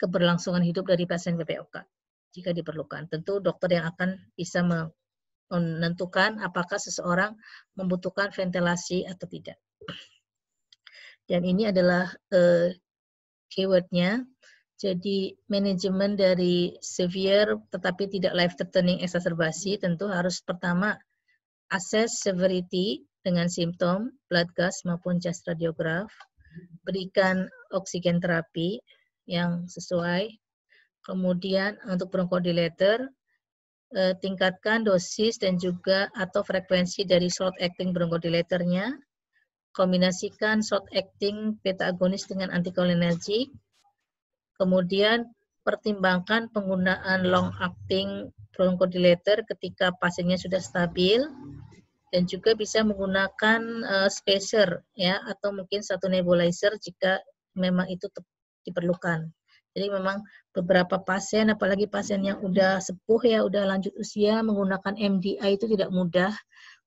keberlangsungan hidup dari pasien BPOK jika diperlukan. Tentu dokter yang akan bisa menentukan apakah seseorang membutuhkan ventilasi atau tidak. Dan ini adalah uh, keywordnya. Jadi manajemen dari severe tetapi tidak life threatening exacerbasi tentu harus pertama Assess severity dengan simptom, blood gas maupun chest radiograph. Berikan oksigen terapi yang sesuai. Kemudian untuk bronchodilator, eh, tingkatkan dosis dan juga atau frekuensi dari short acting bronchodilatornya. Kombinasikan short acting beta agonis dengan anticholinergik. Kemudian pertimbangkan penggunaan long acting bronchodilator ketika pasiennya sudah stabil dan juga bisa menggunakan uh, spacer ya atau mungkin satu nebulizer jika memang itu diperlukan. Jadi memang beberapa pasien apalagi pasien yang udah sepuh ya udah lanjut usia menggunakan MDI itu tidak mudah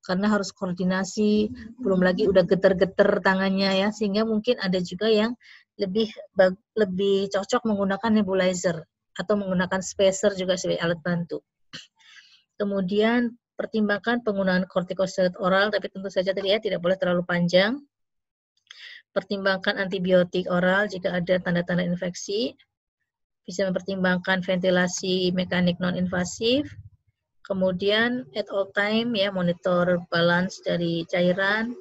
karena harus koordinasi, belum lagi udah geter-geter tangannya ya sehingga mungkin ada juga yang lebih lebih cocok menggunakan nebulizer atau menggunakan spacer juga sebagai alat bantu. Kemudian pertimbangkan penggunaan kortikosteroid oral, tapi tentu saja tadi ya tidak boleh terlalu panjang. Pertimbangkan antibiotik oral jika ada tanda-tanda infeksi. Bisa mempertimbangkan ventilasi mekanik non-invasif. Kemudian at all time ya monitor balance dari cairan.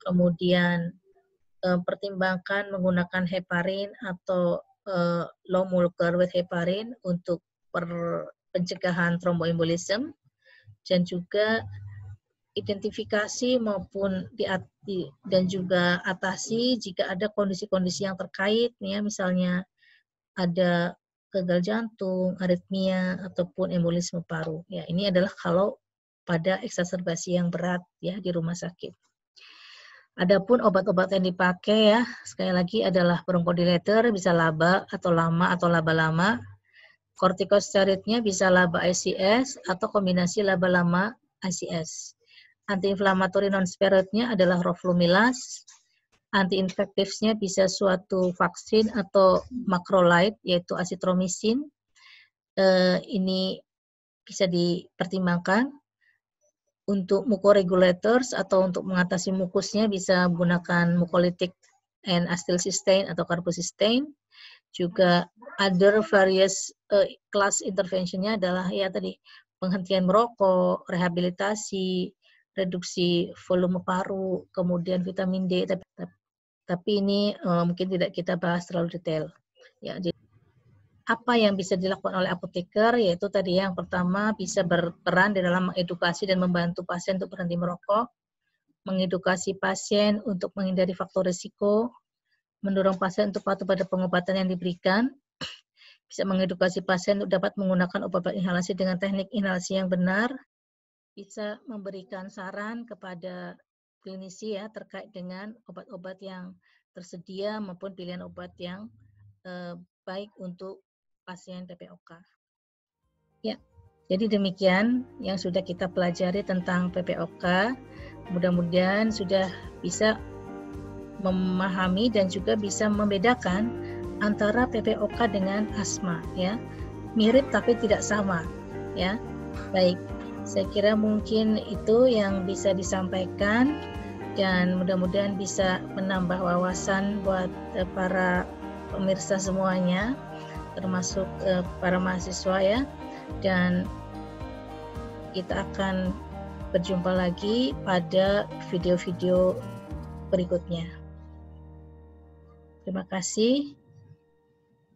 Kemudian eh, pertimbangkan menggunakan heparin atau eh, low molecular weight heparin untuk per pencegahan tromboembolisme dan juga identifikasi maupun di, dan juga atasi jika ada kondisi-kondisi yang terkait ya misalnya ada gagal jantung, aritmia ataupun embolisme paru. Ya, ini adalah kalau pada eksaserbasi yang berat ya di rumah sakit. Adapun obat-obat yang dipakai ya sekali lagi adalah bronchodilator bisa laba atau lama atau laba lama Kortikosteroidnya bisa laba ICS atau kombinasi laba lama ICS. Antiinflamatori nonsteroidnya adalah roflumilas. Antiinfektifnya bisa suatu vaksin atau macrolide yaitu asitromisin. Eh, ini bisa dipertimbangkan. Untuk mukoregulators atau untuk mengatasi mukusnya bisa menggunakan mukolitik and acetylcysteine atau carbocysteine. Juga other various Eh, kelas interventionnya adalah ya tadi penghentian merokok, rehabilitasi, reduksi volume paru, kemudian vitamin D. Tapi, tapi ini uh, mungkin tidak kita bahas terlalu detail. Ya, jadi apa yang bisa dilakukan oleh apoteker yaitu tadi yang pertama bisa berperan di dalam mengedukasi dan membantu pasien untuk berhenti merokok, mengedukasi pasien untuk menghindari faktor risiko, mendorong pasien untuk patuh pada pengobatan yang diberikan, bisa mengedukasi pasien untuk dapat menggunakan obat-obat inhalasi dengan teknik inhalasi yang benar, bisa memberikan saran kepada klinisi ya terkait dengan obat-obat yang tersedia maupun pilihan obat yang eh, baik untuk pasien PPOK. Ya, jadi demikian yang sudah kita pelajari tentang PPOK. Mudah-mudahan sudah bisa memahami dan juga bisa membedakan antara PPOK dengan asma ya mirip tapi tidak sama ya baik saya kira mungkin itu yang bisa disampaikan dan mudah-mudahan bisa menambah wawasan buat eh, para pemirsa semuanya termasuk eh, para mahasiswa ya dan kita akan berjumpa lagi pada video-video berikutnya. Terima kasih.